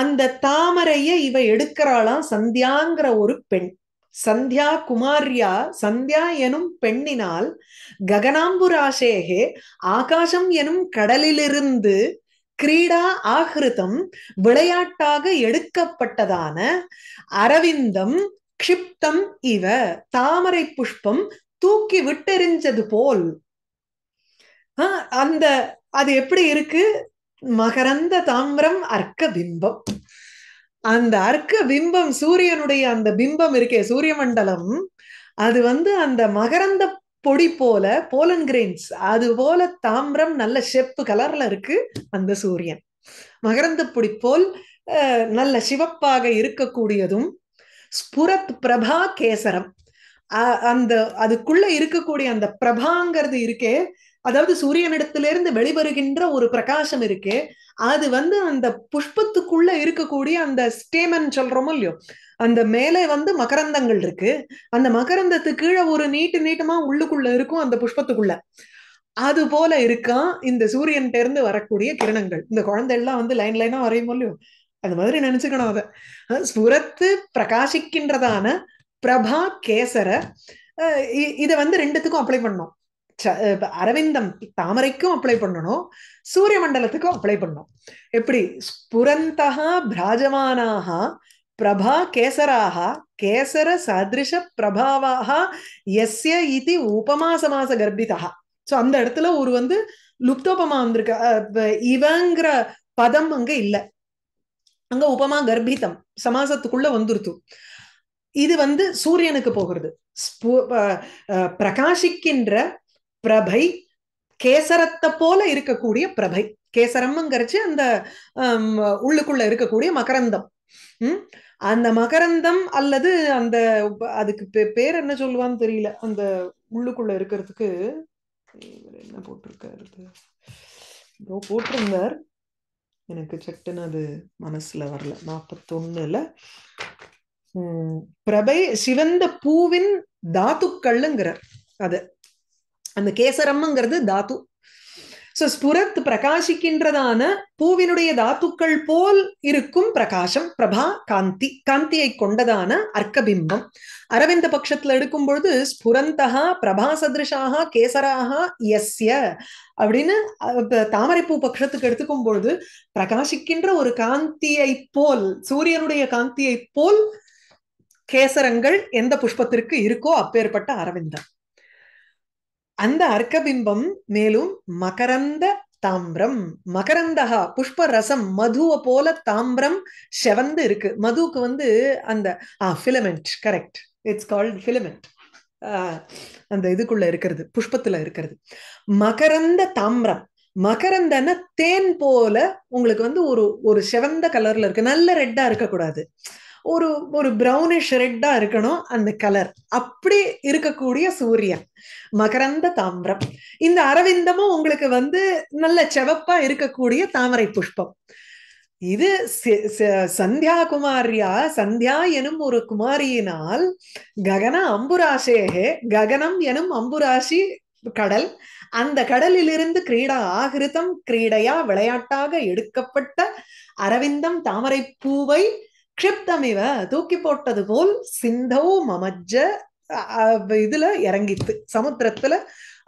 அந்த தாமரைய இவ எடுக்கிறாளாம் சந்தியாங்கிற ஒரு பெண் சந்தியா குமாரியா சந்தியா எனும் பெண்ணினால் ககனாம்புராசேகே ஆகாசம் எனும் கடலிலிருந்து கிரீடா ஆகிருதம் விளையாட்டாக எடுக்கப்பட்டதான அரவிந்தம் க்ஷிப்தம் இவ தாமரை புஷ்பம் தூக்கி விட்டெறிஞ்சது போல் அந்த அது எப்படி இருக்கு மகரந்த தாமிரம் அர்க்க பிம்பம் அந்த அர்க்க பிம்பம் சூரியனுடைய அந்த பிம்பம் இருக்கே சூரிய மண்டலம் அது வந்து அந்த மகரந்த பொடி போல போலன் கிரெயின்ஸ் அது போல தாமிரம் நல்ல செப்பு கலர்ல இருக்கு அந்த சூரியன் மகரந்த பொடி போல் நல்ல சிவப்பாக இருக்கக்கூடியதும் ஸ்புரத் பிரபா கேசரம் அந்த அதுக்குள்ள இருக்கக்கூடிய அந்த பிரபாங்கிறது இருக்கே அதாவது சூரியனிடத்திலிருந்து வெளிவருகின்ற ஒரு பிரகாசம் இருக்கு அது வந்து அந்த புஷ்பத்துக்குள்ள இருக்கக்கூடிய அந்த ஸ்டேமன் சொல்றோமோ இல்லையோ அந்த மேலே வந்து மகரந்தங்கள் இருக்கு அந்த மகரந்தத்து கீழே ஒரு நீட்டு நீட்டமா உள்ளுக்குள்ள இருக்கும் அந்த புஷ்பத்துக்குள்ள அது போல இருக்கா இந்த சூரியன் இருந்து வரக்கூடிய கிரணங்கள் இந்த குழந்தை எல்லாம் வந்து லைன் லைனா வரையும் இல்லையோ அது மாதிரி நினைச்சுக்கணும் அதை ஸ்புரத்து பிரகாசிக்கின்றதான பிரபா கேசர இதை வந்து ரெண்டுத்துக்கும் அப்ளை பண்ணோம் அரவிந்தம் தாமரைக்கும் அப்ளை பண்ணணும் சூரிய மண்டலத்துக்கும் அப்ளை பண்ணணும் எப்படி ஸ்புரந்தா பிராஜமானாக பிரபா கேசராக கேசர சதிருஷ பிரபாவாக எஸ்ய இது உபமாசமாச கர்ப்பிதா ஸோ அந்த இடத்துல ஒரு வந்து லுப்தோபமா வந்திருக்க இவங்கிற பதம் அங்க இல்ல அங்க உபமா கர்ப்பிதம் சமாசத்துக்குள்ள வந்துருத்து இது வந்து சூரியனுக்கு போகிறது பிரகாசிக்கின்ற பிரபை கேசரத்தை போல இருக்கக்கூடிய பிரபை கேசரம்ங்கிறச்சு அந்த உள்ளுக்குள்ள இருக்கக்கூடிய மகரந்தம் உம் அந்த மகரந்தம் அல்லது அந்த அதுக்கு பேர் என்ன சொல்லுவான்னு தெரியல அந்த உள்ளுக்குள்ள இருக்கிறதுக்கு என்ன போட்டிருக்காரு போட்டிருந்தார் எனக்கு சட்டுன்னு அது மனசுல வரல உம் பிரபை சிவந்த பூவின் தாத்துக்கள்ங்கிறார் அது அந்த கேசரம்ங்கிறது தாத்து ஸோ ஸ்புரத் பிரகாசிக்கின்றதான பூவினுடைய தாத்துக்கள் போல் இருக்கும் பிரகாசம் பிரபா காந்தி காந்தியை கொண்டதான அர்க்கபிம்பம் அரவிந்த பட்சத்துல எடுக்கும் பொழுது ஸ்புரந்தகா பிரபா சதிருஷாக கேசராக எஸ்ய அப்படின்னு தாமரைப்பூ பட்சத்துக்கு எடுத்துக்கும் பொழுது பிரகாசிக்கின்ற ஒரு காந்தியை போல் சூரியனுடைய காந்தியை போல் கேசரங்கள் எந்த புஷ்பத்திற்கு இருக்கோ அப்பேற்பட்ட அரவிந்தன் அந்த அர்க்கபிம்பம் மேலும் மகரந்த தாமிரம் மகரந்தகா புஷ்ப ரசம் மதுவை போல தாமிரம் செவந்து இருக்கு மதுவுக்கு வந்து அந்த filament correct it's called filament அந்த இதுக்குள்ள இருக்கிறது புஷ்பத்துல இருக்கிறது மகரந்த தாமிரம் மகரந்தன தேன் போல உங்களுக்கு வந்து ஒரு ஒரு செவந்த கலர்ல இருக்கு நல்ல ரெட்டா இருக்கக்கூடாது ஒரு ஒரு ப்ரௌனிஷ் ரெட்டா இருக்கணும் அந்த கலர் அப்படி இருக்கக்கூடிய சூரியன் மகரந்த தாமிரம் இந்த அரவிந்தமும் உங்களுக்கு வந்து நல்ல செவப்பா இருக்கக்கூடிய தாமரை புஷ்பம் இது சந்தியா குமாரியா சந்தியா எனும் ஒரு குமாரியினால் ககன அம்புராசேகே ககனம் எனும் அம்புராசி கடல் அந்த கடலிலிருந்து கிரீடா ஆகிருதம் கிரீடையா விளையாட்டாக எடுக்கப்பட்ட அரவிந்தம் தாமரை பூவை க்ஷிப்தமிவ தூக்கி போட்டது போல் சிந்தோ மமஜ்ஜ இதுல இறங்கித்து சமுத்திரத்துல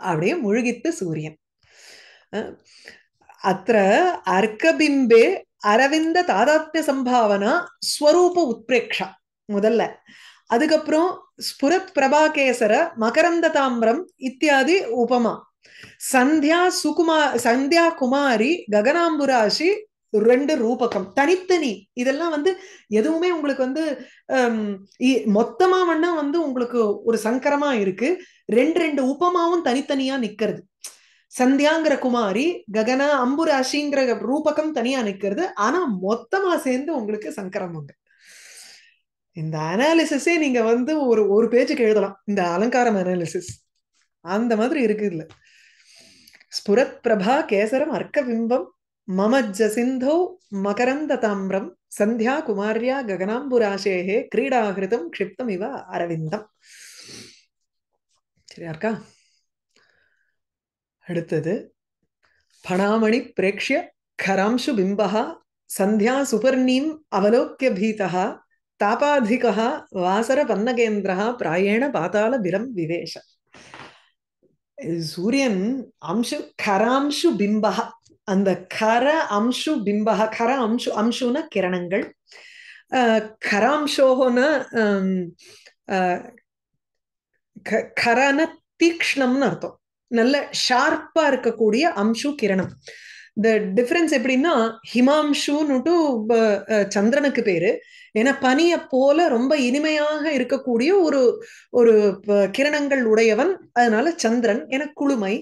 அப்படியே முழுகித்து சூரியன் அத்த அர்க்கபிம்பே அரவிந்த தாதாத்ய சம்பாவனா ஸ்வரூப உத்பிரேக்ஷா முதல்ல அதுக்கப்புறம் ஸ்புரத் பிரபாகேசர மகரந்த தாமிரம் இத்தியாதி உபமா சந்தியா சுகுமா சந்தியா குமாரி ககனாம்புராஷி ரெண்டு ரூபகம் தனித்தனி இதெல்லாம் வந்து எதுவுமே உங்களுக்கு வந்து மொத்தமா வேணா வந்து உங்களுக்கு ஒரு சங்கரமா இருக்கு ரெண்டு ரெண்டு உபமாவும் தனித்தனியா நிக்கிறது சந்தியாங்கிற குமாரி ககனா அம்புராசிங்கிற ரூபகம் தனியா நிக்கிறது ஆனா மொத்தமா சேர்ந்து உங்களுக்கு சங்கரம் உண்டு இந்த அனாலிசிஸே நீங்க வந்து ஒரு ஒரு பேஜுக்கு எழுதலாம் இந்த அலங்காரம் அனாலிசிஸ் அந்த மாதிரி இருக்கு இதுல ஸ்புரத் பிரபா கேசரம் அர்க்க பிம்பம் மமஜசிந்தௌ மகரந்த தாமிரம் சந்தியா குமாரியா ககனாம்புராசேகே கிரீடாகிருதம் க்ஷிப்தம் இவ அரவிந்தம் சரியா இருக்கா அடுத்தது பணாமணி பிரேக்ஷிய கராம்சு பிம்பா சந்தியா சுபர்ணீம் அவலோக்கிய பீதா தாபாதிகா வாசர பன்னகேந்திரா பிராயேண பாதாள பிரம் விவேஷ சூரியன் அம்சு கராம்சு பிம்பா அந்த கர அம்சு பிம்பக கர அம்சு அம்சுன கிரணங்கள் கரான தீக்ஷ்ணம்னு அர்த்தம் நல்ல ஷார்ப்பா இருக்கக்கூடிய அம்சு கிரணம் இந்த டிஃபரன்ஸ் எப்படின்னா ஹிமாம்சுன்னு சந்திரனுக்கு பேரு ஏன்னா பனிய போல ரொம்ப இனிமையாக இருக்கக்கூடிய ஒரு ஒரு கிரணங்கள் உடையவன் அதனால சந்திரன் என குளுமை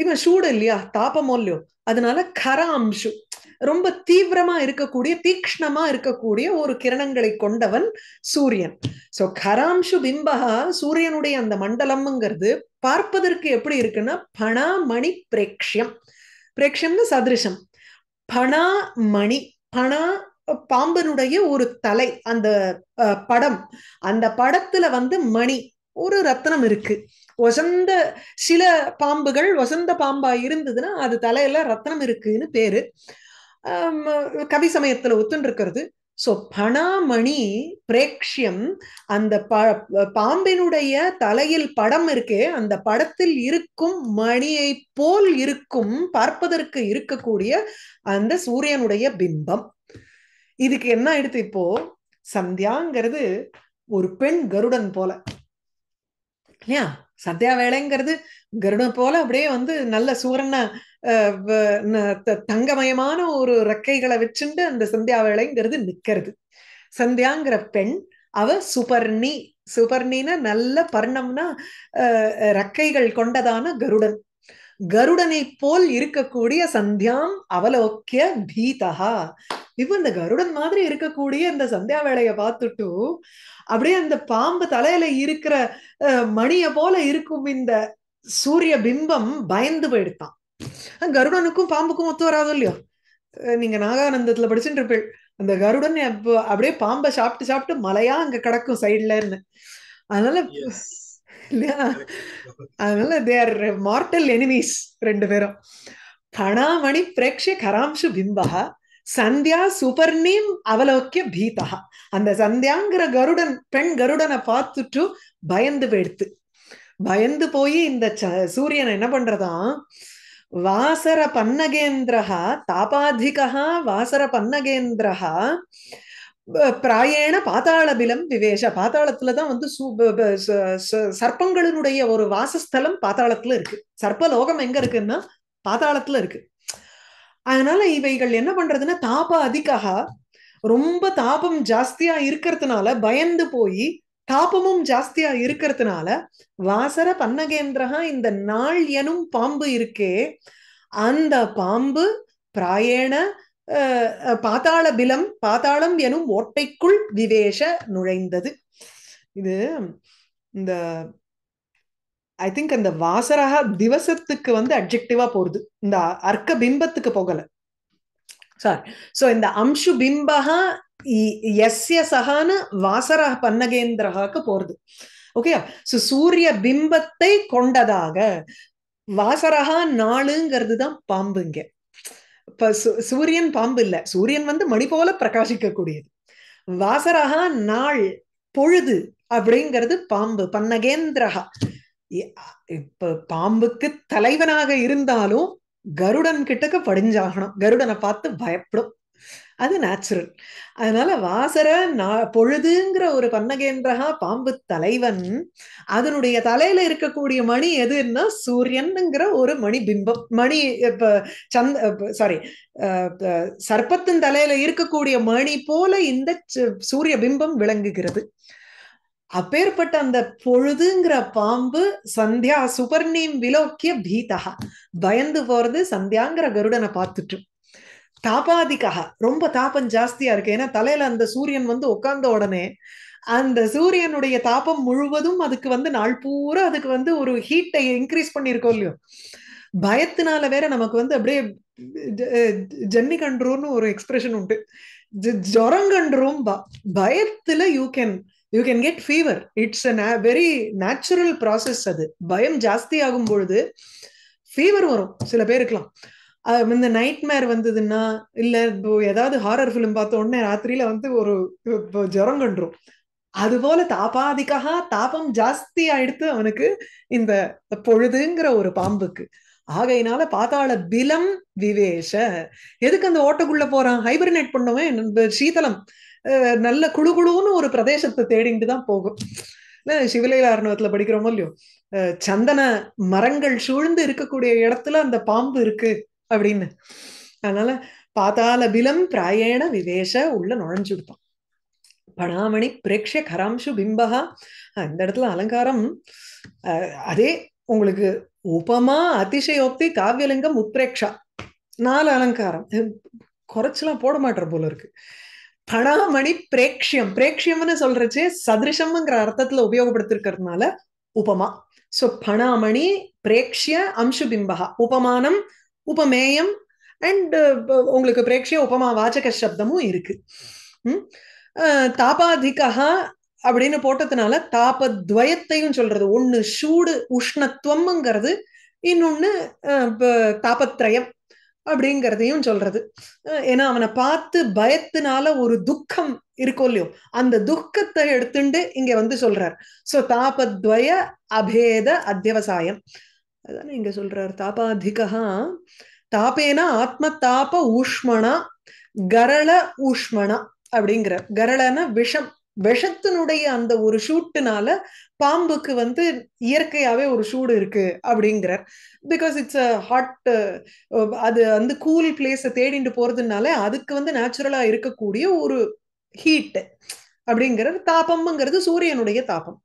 இவன் சூடு இல்லையா தாபமோ இல்லையோ அதனால கர அம்சு ரொம்ப தீவிரமா இருக்கக்கூடிய தீக்ஷ்ணமா இருக்கக்கூடிய ஒரு கிரணங்களை கொண்டவன் சூரியன் சோ கராம்சு பிம்பகா சூரியனுடைய அந்த மண்டலம்ங்கிறது பார்ப்பதற்கு எப்படி இருக்குன்னா பணாமணி பிரேக்ஷியம் பிரேக்ஷம்னு சதிருஷம் பணாமணி பணா பாம்பனுடைய ஒரு தலை அந்த படம் அந்த படத்துல வந்து மணி ஒரு ரத்னம் இருக்கு வசந்த சில பாம்புகள் வசந்த பாம்பா இருந்ததுன்னா அது தலையில ரத்னம் இருக்குன்னு பேரு கவி சமயத்துல ஒத்துன்னு இருக்கிறது சோ பணாமணி பிரேக்ஷியம் அந்த ப பாம்பினுடைய தலையில் படம் இருக்கே அந்த படத்தில் இருக்கும் மணியை போல் இருக்கும் பார்ப்பதற்கு இருக்கக்கூடிய அந்த சூரியனுடைய பிம்பம் இதுக்கு என்ன எடுத்து இப்போ சந்தியாங்கிறது ஒரு பெண் கருடன் போல இல்லையா சந்தியா வேலைங்கிறது கருடம் போல அப்படியே வந்து நல்ல சுவர்ண தங்கமயமான ஒரு ரெக்கைகளை வச்சுட்டு அந்த சந்தியா வேலைங்கிறது நிக்கிறது சந்தியாங்கிற பெண் அவ சுபர்ணி சுபர்ணினா நல்ல பர்ணம்னா ரக்கைகள் கொண்டதான கருடன் கருடனை போல் இருக்கக்கூடிய சந்தியாம் அவலோக்கிய பீதா இவ இந்த கருடன் மாதிரி இருக்கக்கூடிய இந்த சந்தியா வேலையை பார்த்துட்டும் அப்படியே அந்த பாம்பு தலையில இருக்கிற மணிய போல இருக்கும் இந்த சூரிய பிம்பம் பயந்து போயிடுத்தான் கருடனுக்கும் பாம்புக்கும் ஒத்து வராது இல்லையோ நீங்க நாகானந்தத்துல படிச்சுட்டு இருப்பீள் அந்த கருடன் அப்படியே பாம்பை சாப்பிட்டு சாப்பிட்டு மலையா அங்க கிடக்கும் சைட்லன்னு அதனால இல்லையா அதனால தே மார்டல் எனிமீஸ் ரெண்டு பேரும் கணாமணி பிரேக்ஷ கராம்சு பிம்பகா சந்தியா சுபர்ணீம் அவலோக்கிய பீதா அந்த சந்தியாங்கிற கருடன் பெண் கருடனை பார்த்துட்டு பயந்து போயிடுத்து பயந்து போய் இந்த சூரியன் என்ன பண்றதாம் வாசர பன்னகேந்திரா தாபாதிகா வாசர பன்னகேந்திரா பிராயேண பாதாளபிலம் விவேஷ பாதாளத்துலதான் வந்து சர்ப்பங்களினுடைய ஒரு வாசஸ்தலம் பாதாளத்துல இருக்கு சர்ப்பலோகம் எங்க இருக்குன்னா பாதாளத்துல இருக்கு அதனால இவைகள் என்ன பண்றதுன்னா தாப அதிகா ரொம்ப தாபம் ஜாஸ்தியா இருக்கிறதுனால பயந்து போய் தாபமும் ஜாஸ்தியா இருக்கிறதுனால வாசர பன்னகேந்திரகா இந்த நாள் எனும் பாம்பு இருக்கே அந்த பாம்பு பிராயண பாதாள பிலம் பாதாளம் எனும் ஓட்டைக்குள் விவேஷ நுழைந்தது இது இந்த ஐ திங்க் அந்த வாசராக திவசத்துக்கு வந்து அப்ஜெக்டிவா போறது இந்த அர்க்க பிம்பத்துக்கு போகல சார் சோ இந்த அம்சு பிம்பக எஸ்ய சகான்னு வாசரக பன்னகேந்திரகாக்கு போறது ஓகே சோ சூரிய பிம்பத்தை கொண்டதாக வாசரகா நாளுங்கிறது தான் பாம்புங்க இப்ப சூரியன் பாம்பு இல்ல சூரியன் வந்து மணி போல பிரகாசிக்க கூடியது வாசரகா நாள் பொழுது அப்படிங்கிறது பாம்பு பன்னகேந்திரகா இப்ப பாம்புக்கு தலைவனாக இருந்தாலும் கருடன் கிட்டக்க படிஞ்சாகணும் கருடனை பார்த்து பயப்படும் அது நேச்சுரல் அதனால வாசர பொழுதுங்கிற ஒரு பன்னகேந்திரகா பாம்பு தலைவன் அதனுடைய தலையில இருக்கக்கூடிய மணி எதுன்னா சூரியன்ங்கிற ஒரு மணி பிம்பம் மணி இப்ப சந்த சாரி சர்ப்பத்தின் தலையில இருக்கக்கூடிய மணி போல இந்த சூரிய பிம்பம் விளங்குகிறது அப்பேற்பட்ட அந்த பொழுதுங்கிற பாம்பு சந்தியா சுபர்ணீம் விலோக்கிய பீதா பயந்து போறது சந்தியாங்கிற கருடனை பார்த்துட்டு தாபாதிக்கா ரொம்ப தாபம் ஜாஸ்தியா இருக்கு ஏன்னா தலையில அந்த சூரியன் வந்து உட்கார்ந்த உடனே அந்த சூரியனுடைய தாபம் முழுவதும் அதுக்கு வந்து நாள் பூரா அதுக்கு வந்து ஒரு ஹீட்டை இன்க்ரீஸ் பண்ணியிருக்கோம் இல்லையோ பயத்தினால வேற நமக்கு வந்து அப்படியே ஜன்னி கண்டுருன்னு ஒரு எக்ஸ்பிரஷன் உண்டு ஜொரங்கன்றும் பயத்துல you can you can get fever it's a very natural process அது பயம் ஜாஸ்தி ஆகும் பொழுது ஃபீவர் வரும் சில பேருக்குலாம் இந்த நைட் மேர் வந்ததுன்னா இல்லை இப்போ ஏதாவது ஹாரர் ஃபிலிம் பார்த்த உடனே ராத்திரியில வந்து ஒரு ஜுரம் கண்டுரும் அதுபோல தாபாதிக்காக தாபம் ஜாஸ்தி ஆயிடுத்து அவனுக்கு இந்த பொழுதுங்கிற ஒரு பாம்புக்கு ஆகையினால பாத்தாள பிலம் விவேஷ எதுக்கு அந்த ஓட்டக்குள்ள போறான் ஹைபர்னேட் பண்ணவன் சீதளம் நல்ல குழு குழுன்னு ஒரு பிரதேசத்தை தேடிட்டு தான் போகும் சிவலையில ஆர்ணவத்துல படிக்கிறோமோ இல்லையோ சந்தன மரங்கள் சூழ்ந்து இருக்கக்கூடிய இடத்துல அந்த பாம்பு இருக்கு அப்படின்னு அதனால பாதாள பிலம் பிராயண விவேஷ உள்ள நுழைஞ்சு விடுப்பான் பணாமணி பிரேக்ஷ கராம்சு பிம்பகா அந்த இடத்துல அலங்காரம் அதே உங்களுக்கு உபமா அதிசயோக்தி காவியலிங்கம் உத்ரேக்ஷா நாலு அலங்காரம் குறைச்சலாம் போட மாட்டேற போல இருக்கு கனகமணி பிரேக்ஷியம் பிரேக்ஷியம்னு சொல்றச்சு சதிருஷம்ங்கிற அர்த்தத்துல உபயோகப்படுத்திருக்கிறதுனால உபமா சோ பணாமணி பிரேக்ஷிய அம்சுபிம்பகா உபமானம் உபமேயம் அண்ட் உங்களுக்கு பிரேக்ஷிய உபமா வாச்சக சப்தமும் இருக்கு தாபாதிகா அப்படின்னு போட்டதுனால தாபத்வயத்தையும் சொல்றது ஒன்னு சூடு உஷ்ணத்துவம்ங்கிறது இன்னொன்னு தாபத்ரயம் அப்படிங்கிறதையும் சொல்றது ஏன்னா அவனை பார்த்து பயத்தினால ஒரு துக்கம் இருக்கும் இல்லையோ அந்த துக்கத்தை எடுத்துண்டு இங்க வந்து சொல்றார் சோ தாபத்வய அபேத அத்தியவசாயம் அதான இங்க சொல்றார் தாபாதிகா தாபேனா ஆத்ம தாப ஊஷ்மணா கரள ஊஷ்மணா அப்படிங்கிற கரளன விஷம் விஷத்தினுடைய அந்த ஒரு ஷூட்டுனால பாம்புக்கு வந்து இயற்கையாவே ஒரு சூடு இருக்கு அப்படிங்கிறார் பிகாஸ் இட்ஸ் அ ஹாட் அது வந்து கூல் பிளேஸை தேடிட்டு போறதுனால அதுக்கு வந்து நேச்சுரலா இருக்கக்கூடிய ஒரு ஹீட் அப்படிங்கிறது தாபம்ங்கிறது சூரியனுடைய தாபம்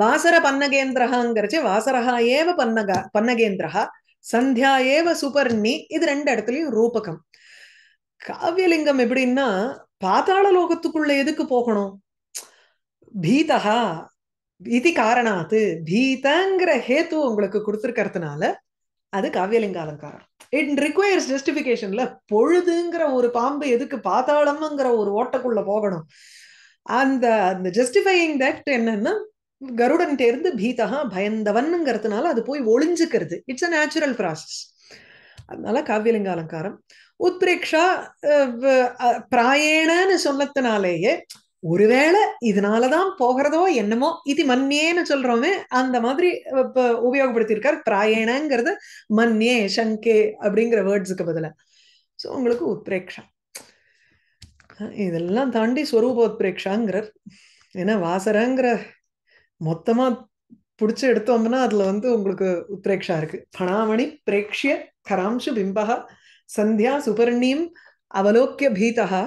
வாசர பன்னகேந்திரகாங்கிறச்சு வாசரஹா ஏவ பன்னகா பன்னகேந்திரஹா சந்தியா ஏவ சுபர்ணி இது ரெண்டு இடத்துலயும் ரூபகம் காவியலிங்கம் எப்படின்னா பாதாள லோகத்துக்குள்ள எதுக்கு போகணும் பீதகா இது காரணாத்து பீதங்கிற ஹேத்து உங்களுக்கு கொடுத்துருக்கிறதுனால அது காவியலிங்க அலங்காரம் இட் ரிக்வயர்ஸ் ஜஸ்டிபிகேஷன்ல பொழுதுங்கிற ஒரு பாம்பு எதுக்கு பாதாளம்ங்கிற ஒரு ஓட்டக்குள்ள போகணும் அந்த அந்த ஜஸ்டிஃபையிங் தட் என்னன்னா கருடன் தேர்ந்து பீதகா பயந்தவன்ங்கிறதுனால அது போய் ஒளிஞ்சுக்கிறது இட்ஸ் அ நேச்சுரல் ப்ராசஸ் அதனால காவியலிங்க அலங்காரம் உத்பிரேக்ஷா பிராயேணன்னு சொல்லத்தினாலேயே ஒருவேளை இதனாலதான் போகிறதோ என்னமோ இது மன்னியேன்னு சொல்றோமே அந்த மாதிரி உபயோகப்படுத்தியிருக்கார் பிராயணங்கிறது மன்னியே சங்கே அப்படிங்கிற வேர்ட்ஸுக்கு பதில ஸோ உங்களுக்கு உத்பிரேக்ஷா இதெல்லாம் தாண்டி ஸ்வரூபோத்பிரேக்ஷாங்கிறார் ஏன்னா வாசரங்கிற மொத்தமா பிடிச்சி எடுத்தோம்னா அதுல வந்து உங்களுக்கு உத்ரேக்ஷா இருக்கு பணாமணி பிரேக்ஷிய கராம்சு பிம்பகா சந்தியா சுபர்ணீம் அவலோக்கிய பீதா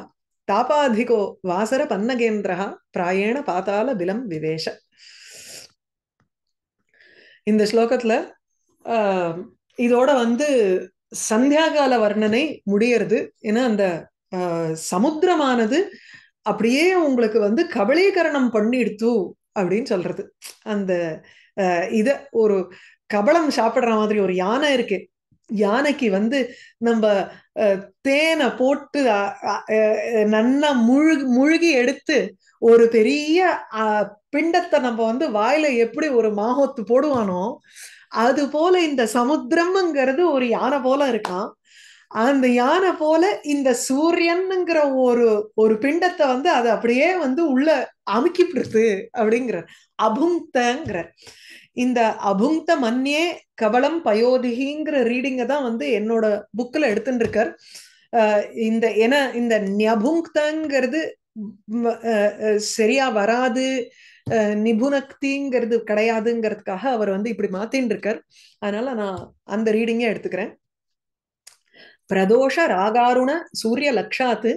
தாபாதிகோ வாசர பன்னகேந்திர பிராயேண பாத்தால பிலம் விவேஷ இந்த ஸ்லோகத்துல இதோட வந்து சந்தியாகால வர்ணனை முடியறது ஏன்னா அந்த சமுத்திரமானது அப்படியே உங்களுக்கு வந்து கபலீகரணம் பண்ணிடுத்து அப்படின்னு சொல்றது அந்த இத ஒரு கபளம் சாப்பிடுற மாதிரி ஒரு யானை இருக்கு யானைக்கு வந்து நம்ம தேனை போட்டு நன்னா முழு முழுகி எடுத்து ஒரு பெரிய பிண்டத்தை நம்ம வந்து வாயில எப்படி ஒரு மாகோத்து போடுவானோ அது போல இந்த சமுத்திரம்ங்கிறது ஒரு யானை போல இருக்கான் அந்த யானை போல இந்த சூரியனுங்கிற ஒரு ஒரு பிண்டத்தை வந்து அது அப்படியே வந்து உள்ள அமுக்கிப்படுது அப்படிங்கிற அபுங்கிற இந்த அபுங்த மன்யே கபலம் பயோதிகிங்கிற ரீடிங்கை தான் வந்து என்னோட புக்கில் எடுத்துட்டுருக்கார் இருக்கார் இந்த என்ன இந்த நியபுங்தங்கிறது சரியா வராது நிபுணக்திங்கிறது கிடையாதுங்கிறதுக்காக அவர் வந்து இப்படி மாத்தின்னு இருக்கார் அதனால நான் அந்த ரீடிங்கே எடுத்துக்கிறேன் பிரதோஷ ராகாருண சூரிய லக்ஷாத்து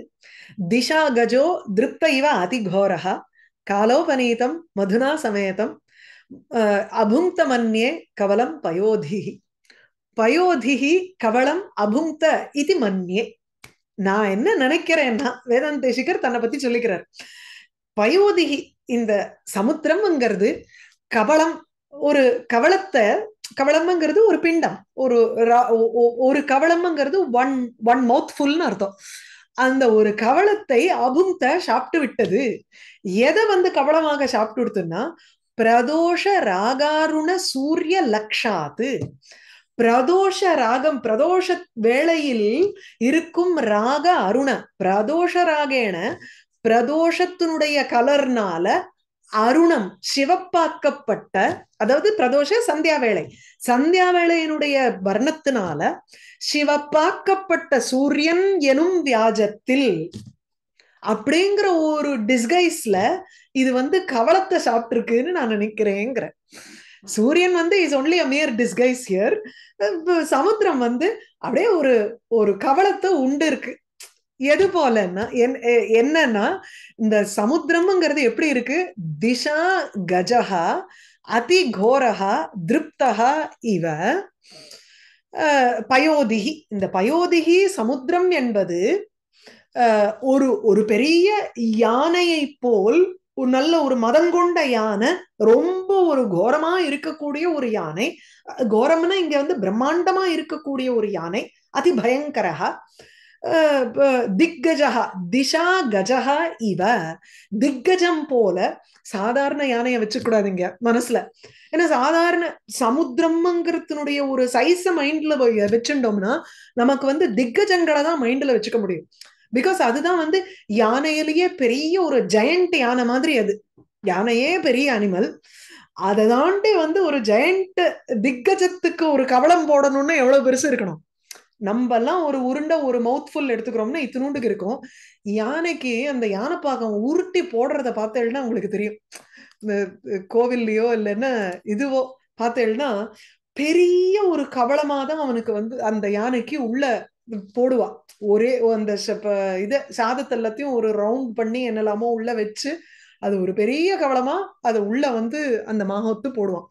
திஷா கஜோ திருப்த இவ அதிகோரஹா காலோபநீதம் மதுனா சமேதம் அபுங்க மன்யே கவலம் பயோதிகி பயோதிகி கவலம் அபுங்க இது மன்யே நான் என்ன நினைக்கிறேன்னா வேதாந்த தேசிகர் தன்னை பத்தி சொல்லிக்கிறார் பயோதிகி இந்த சமுத்திரம்ங்கிறது கவலம் ஒரு கவலத்தை கவளம்ங்கிறது ஒரு பிண்டம் ஒரு ஒரு கவளம்ங்கிறது ஒன் ஒன் மவுத் ஃபுல்னு அர்த்தம் அந்த ஒரு கவளத்தை அபுங்க சாப்பிட்டு விட்டது எதை வந்து கவளமாக சாப்பிட்டு விடுத்துன்னா பிரதோஷ ராகாருண சூரிய லக்ஷாத்து பிரதோஷ ராகம் பிரதோஷ வேளையில் இருக்கும் ராக அருண பிரதோஷ ராகேன பிரதோஷத்தினுடைய கலர்னால அருணம் சிவப்பாக்கப்பட்ட அதாவது பிரதோஷ சந்தியா வேளை சந்தியா வேளையினுடைய வர்ணத்தினால சிவப்பாக்கப்பட்ட சூரியன் எனும் வியாஜத்தில் அப்படிங்கிற ஒரு டிஸ்கைஸ்ல இது வந்து கவலத்தை சாப்பிட்டுருக்குன்னு நான் நினைக்கிறேங்கிற சூரியன் வந்து is only a mere disguise here சமுத்திரம் வந்து அப்படியே ஒரு ஒரு கவலத்தை உண்டு இருக்கு எது போலன்னா என்னன்னா இந்த சமுத்திரம்ங்கிறது எப்படி இருக்கு திஷா கஜஹா அதி கோரஹா திருப்தகா இவ பயோதிகி இந்த பயோதிகி சமுத்திரம் என்பது ஒரு ஒரு பெரிய யானையை போல் ஒரு நல்ல ஒரு மதம் கொண்ட யானை ரொம்ப ஒரு கோரமா இருக்கக்கூடிய ஒரு யானை கோரம்னா இங்க வந்து பிரம்மாண்டமா இருக்கக்கூடிய ஒரு யானை அதி பயங்கரஹா திக்கஜா திஷா கஜா இவ திக்கஜம் போல சாதாரண யானையை வச்சுக்கூடாதுங்க மனசுல ஏன்னா சாதாரண சமுத்திரம்ங்கிறதுனுடைய ஒரு சைஸ மைண்ட்ல வச்சுட்டோம்னா நமக்கு வந்து திக்கஜங்களை தான் மைண்ட்ல வச்சுக்க முடியும் பிகாஸ் அதுதான் வந்து யானையிலேயே பெரிய ஒரு ஜெயண்ட் யானை மாதிரி அது யானையே பெரிய அனிமல் அதை தாண்டி வந்து ஒரு ஜெயண்ட் திக்கஜத்துக்கு ஒரு கவலம் போடணும்னா எவ்வளவு பெருசு இருக்கணும் நம்ம எல்லாம் ஒரு உருண்டை ஒரு மவுத் ஃபுல் எடுத்துக்கிறோம்னா இத்தினூண்டுக்கு இருக்கும் யானைக்கு அந்த யானை பாகம் உருட்டி போடுறத எழுனா உங்களுக்கு தெரியும் கோவில்லையோ இல்லைன்னா இதுவோ எழுனா பெரிய ஒரு கவலமா தான் அவனுக்கு வந்து அந்த யானைக்கு உள்ள போடுவா ஒரே அந்த இதை சாதத்தை எல்லாத்தையும் ஒரு ரவுண்ட் பண்ணி என்னெல்லாமோ உள்ள வச்சு அது ஒரு பெரிய கவலமா அது உள்ள வந்து அந்த மாகோத்து போடுவான்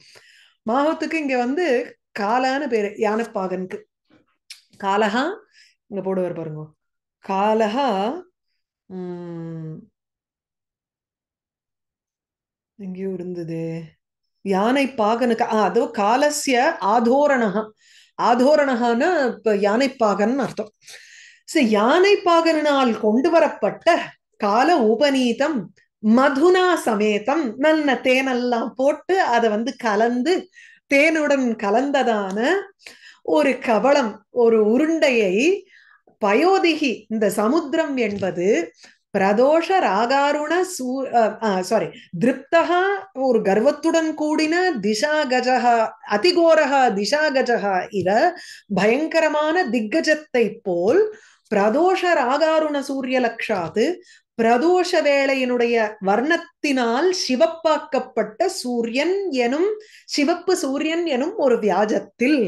மாகோத்துக்கு இங்க வந்து காலான பேரு யானப்பாகனுக்கு காலஹா இங்க போடுவார் பாருங்க காலஹா உம் எங்கேயோ இருந்தது யானை பாகனுக்கு அதோ காலசிய ஆதோரணா ஆதோரணகான இப்போ யானைப்பாகன் அர்த்தம் ஸோ யானைப்பாகனால் கொண்டு வரப்பட்ட கால உபநீதம் மதுனா சமேதம் நல்ல தேனெல்லாம் போட்டு அதை வந்து கலந்து தேனுடன் கலந்ததான ஒரு கவளம் ஒரு உருண்டையை பயோதிகி இந்த சமுத்திரம் என்பது பிரதோஷ ராகாருண சூ சாரி திருப்தா ஒரு கர்வத்துடன் கூடின திசா கஜகா அதிகோரகா திசா கஜகா இத பயங்கரமான திக்கஜத்தை போல் பிரதோஷ ராகாருண சூரிய லக்ஷாது பிரதோஷ வேளையினுடைய வர்ணத்தினால் சிவப்பாக்கப்பட்ட சூரியன் எனும் சிவப்பு சூரியன் எனும் ஒரு வியாஜத்தில்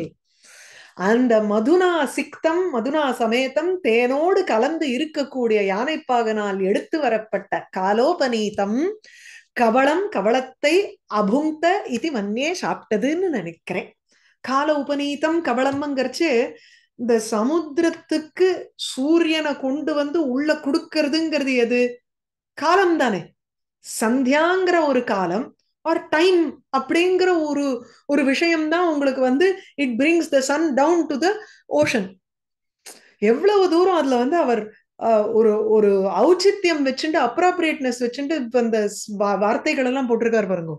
அந்த மதுனா சிக்தம் மதுனா சமேதம் தேனோடு கலந்து இருக்கக்கூடிய யானைப்பாகனால் எடுத்து வரப்பட்ட காலோபநீதம் கவளம் கவளத்தை அபுங்க இது மன்னே சாப்பிட்டதுன்னு நினைக்கிறேன் கால உபநீதம் கவளம்ங்கிறச்சு இந்த சமுத்திரத்துக்கு சூரியனை கொண்டு வந்து உள்ள கொடுக்கறதுங்கிறது எது காலம் தானே சந்தியாங்கிற ஒரு காலம் ஆர் டைம் அப்படிங்கிற ஒரு ஒரு விஷயம்தான் உங்களுக்கு வந்து it brings the sun down to the ocean எவ்வளவு தூரம் அதுல வந்து அவர் ஒரு ஒரு ஔச்சித்யம் வச்சுட்டு அப்ராப்ரியேட்னஸ் வச்சுட்டு இப்போ அந்த வார்த்தைகள் எல்லாம் போட்டிருக்காரு பாருங்க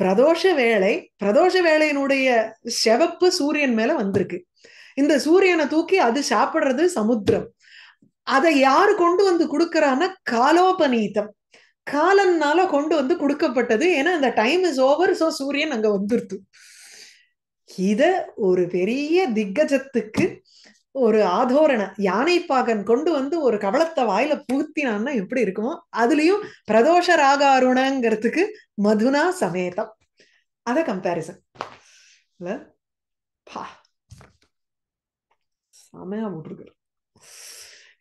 பிரதோஷ வேலை பிரதோஷ வேலையினுடைய செவப்பு சூரியன் மேல வந்திருக்கு இந்த சூரியனை தூக்கி அது சாப்பிடுறது சமுத்திரம் அதை யாரு கொண்டு வந்து கொடுக்கறான்னா காலோபநீதம் காலன்னால கொண்டு வந்து கொடுக்கப்பட்டது ஏன்னா அந்த டைம் இஸ் ஓவர் ஸோ சூரியன் அங்க வந்துருத்து இத ஒரு பெரிய திக்கஜத்துக்கு ஒரு ஆதோரண யானைப்பாகன் கொண்டு வந்து ஒரு கவளத்தை வாயில புகுத்தினான்னா எப்படி இருக்குமோ அதுலயும் பிரதோஷ ராகாருணங்கிறதுக்கு மதுனா சமேதம் அத கம்பேரிசன் சமையா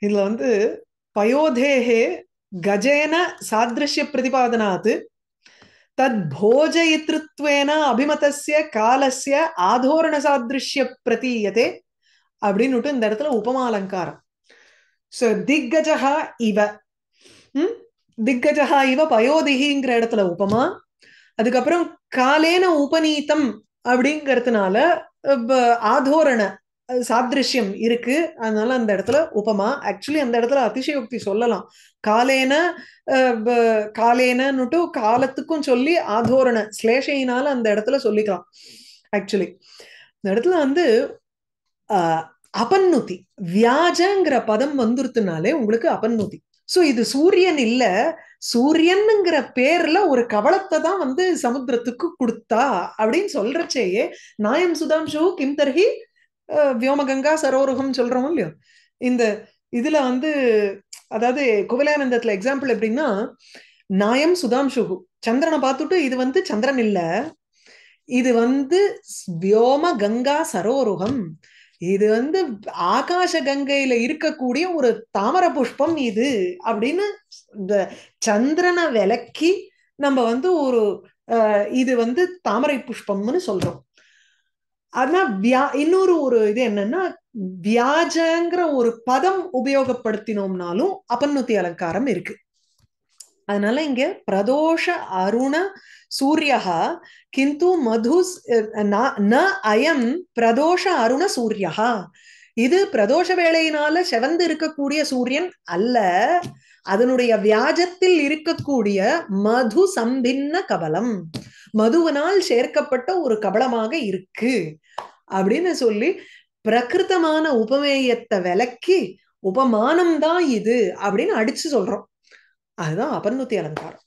இதுல வந்து பயோதேகே கஜேன गजेन सादृश्यप्रतिपादनात् தத்போஜயித்ருத்வேன அபிமதசிய காலசிய ஆதோரண சாதிருஷ்ய பிரதீயதே அப்படின்னுட்டு இந்த இடத்துல உபமாலங்காரம் ஸோ திக்கஜகா இவ ம் திக்கஜகா இவ பயோதிகிங்கிற இடத்துல உபமா அதுக்கப்புறம் காலேன உபநீதம் அப்படிங்கிறதுனால ஆதோரண சாத்ரிஷ்யம் இருக்கு அதனால அந்த இடத்துல உபமா ஆக்சுவலி அந்த இடத்துல அதிசயோக்தி சொல்லலாம் காலேன காலேனன்னுட்டு காலத்துக்கும் சொல்லி ஆதோரண ஸ்லேஷையினால அந்த இடத்துல சொல்லிக்கலாம் ஆக்சுவலி இந்த இடத்துல வந்து அபன்னுதி வியாஜங்கிற பதம் வந்துருத்துனாலே உங்களுக்கு அபன்னுதி சோ இது சூரியன் இல்ல சூரியனுங்கிற பேர்ல ஒரு கவலத்தை தான் வந்து சமுத்திரத்துக்கு கொடுத்தா அப்படின்னு சொல்றச்சேயே நாயம் சுதாம்சு கிம் தர்ஹி வியோமகங்கா சரோருகம் சொல்றோம் இல்லையோ இந்த இதுல வந்து அதாவது குவலானந்தத்துல எக்ஸாம்பிள் எப்படின்னா நாயம் சுதாம்சுகு சந்திரனை பார்த்துட்டு இது வந்து சந்திரன் இல்ல இது வந்து வியோம கங்கா சரோருகம் இது வந்து ஆகாஷ கங்கையில இருக்கக்கூடிய ஒரு தாமர புஷ்பம் இது அப்படின்னு இந்த சந்திரனை விளக்கி நம்ம வந்து ஒரு இது வந்து தாமரை புஷ்பம்னு சொல்றோம் ஆனா வியா இன்னொரு ஒரு இது என்னன்னா வியாஜங்கிற ஒரு பதம் உபயோகப்படுத்தினோம்னாலும் அப்பன்னுத்தி அலங்காரம் இருக்கு அதனால இங்க பிரதோஷ அருண சூரியா கிந்து மது ந அயம் பிரதோஷ அருண சூரியா இது பிரதோஷ வேளையினால செவந்து இருக்கக்கூடிய சூரியன் அல்ல அதனுடைய வியாஜத்தில் இருக்கக்கூடிய மது சம்பின்ன கபலம் மதுவனால் சேர்க்கப்பட்ட ஒரு கபளமாக இருக்கு அப்படின்னு சொல்லி பிரகிருத்தமான உபமேயத்தை விலக்கி உபமானம் தான் இது அப்படின்னு அடிச்சு சொல்றோம் அதுதான் அபர்ணுத்தி அலங்காரம்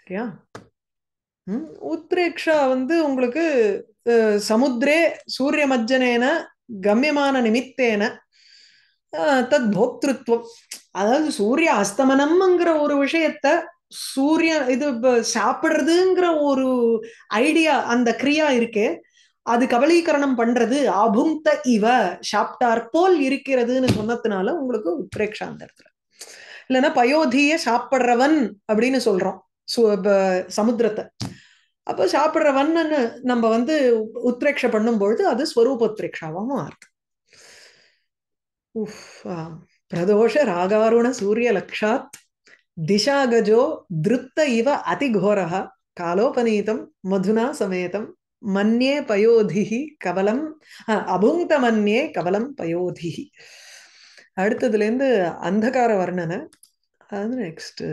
சரியா உம் உத்ரேக்ஷா வந்து உங்களுக்கு சமுத்திரே சூரிய மஜ்ஜனேன கம்யமான நிமித்தேன தத் போக்திருத்துவம் அதாவது சூரிய அஸ்தமனம்ங்கிற ஒரு விஷயத்த சூரியன் இது சாப்பிடுறதுங்கிற ஒரு ஐடியா அந்த கிரியா இருக்கு அது கவலீகரணம் பண்றது அபுங்த இவ சாப்பிட்டார் போல் இருக்கிறதுன்னு சொன்னதுனால உங்களுக்கு அந்த இடத்துல இல்லைன்னா பயோதிய சாப்பிடுறவன் அப்படின்னு சொல்றோம் சமுத்திரத்தை அப்போ சாப்பிட்றவன்னு நம்ம வந்து உத்ரேக்ஷ பண்ணும்பொழுது அது ஸ்வரூப உத்ரேக்ஷாவாக மாறுது பிரதோஷ ராகாருண சூரிய லக்ஷாத் திசாகஜோ திருத்த இவ அதிகோரக காலோபநீதம் மதுனா சமேதம் மன்னே பயோதிகி கவலம் அபுங்க மன்னே கவலம் பயோதிகி அடுத்ததுலேருந்து அந்தகார வர்ணனை அது நெக்ஸ்ட்டு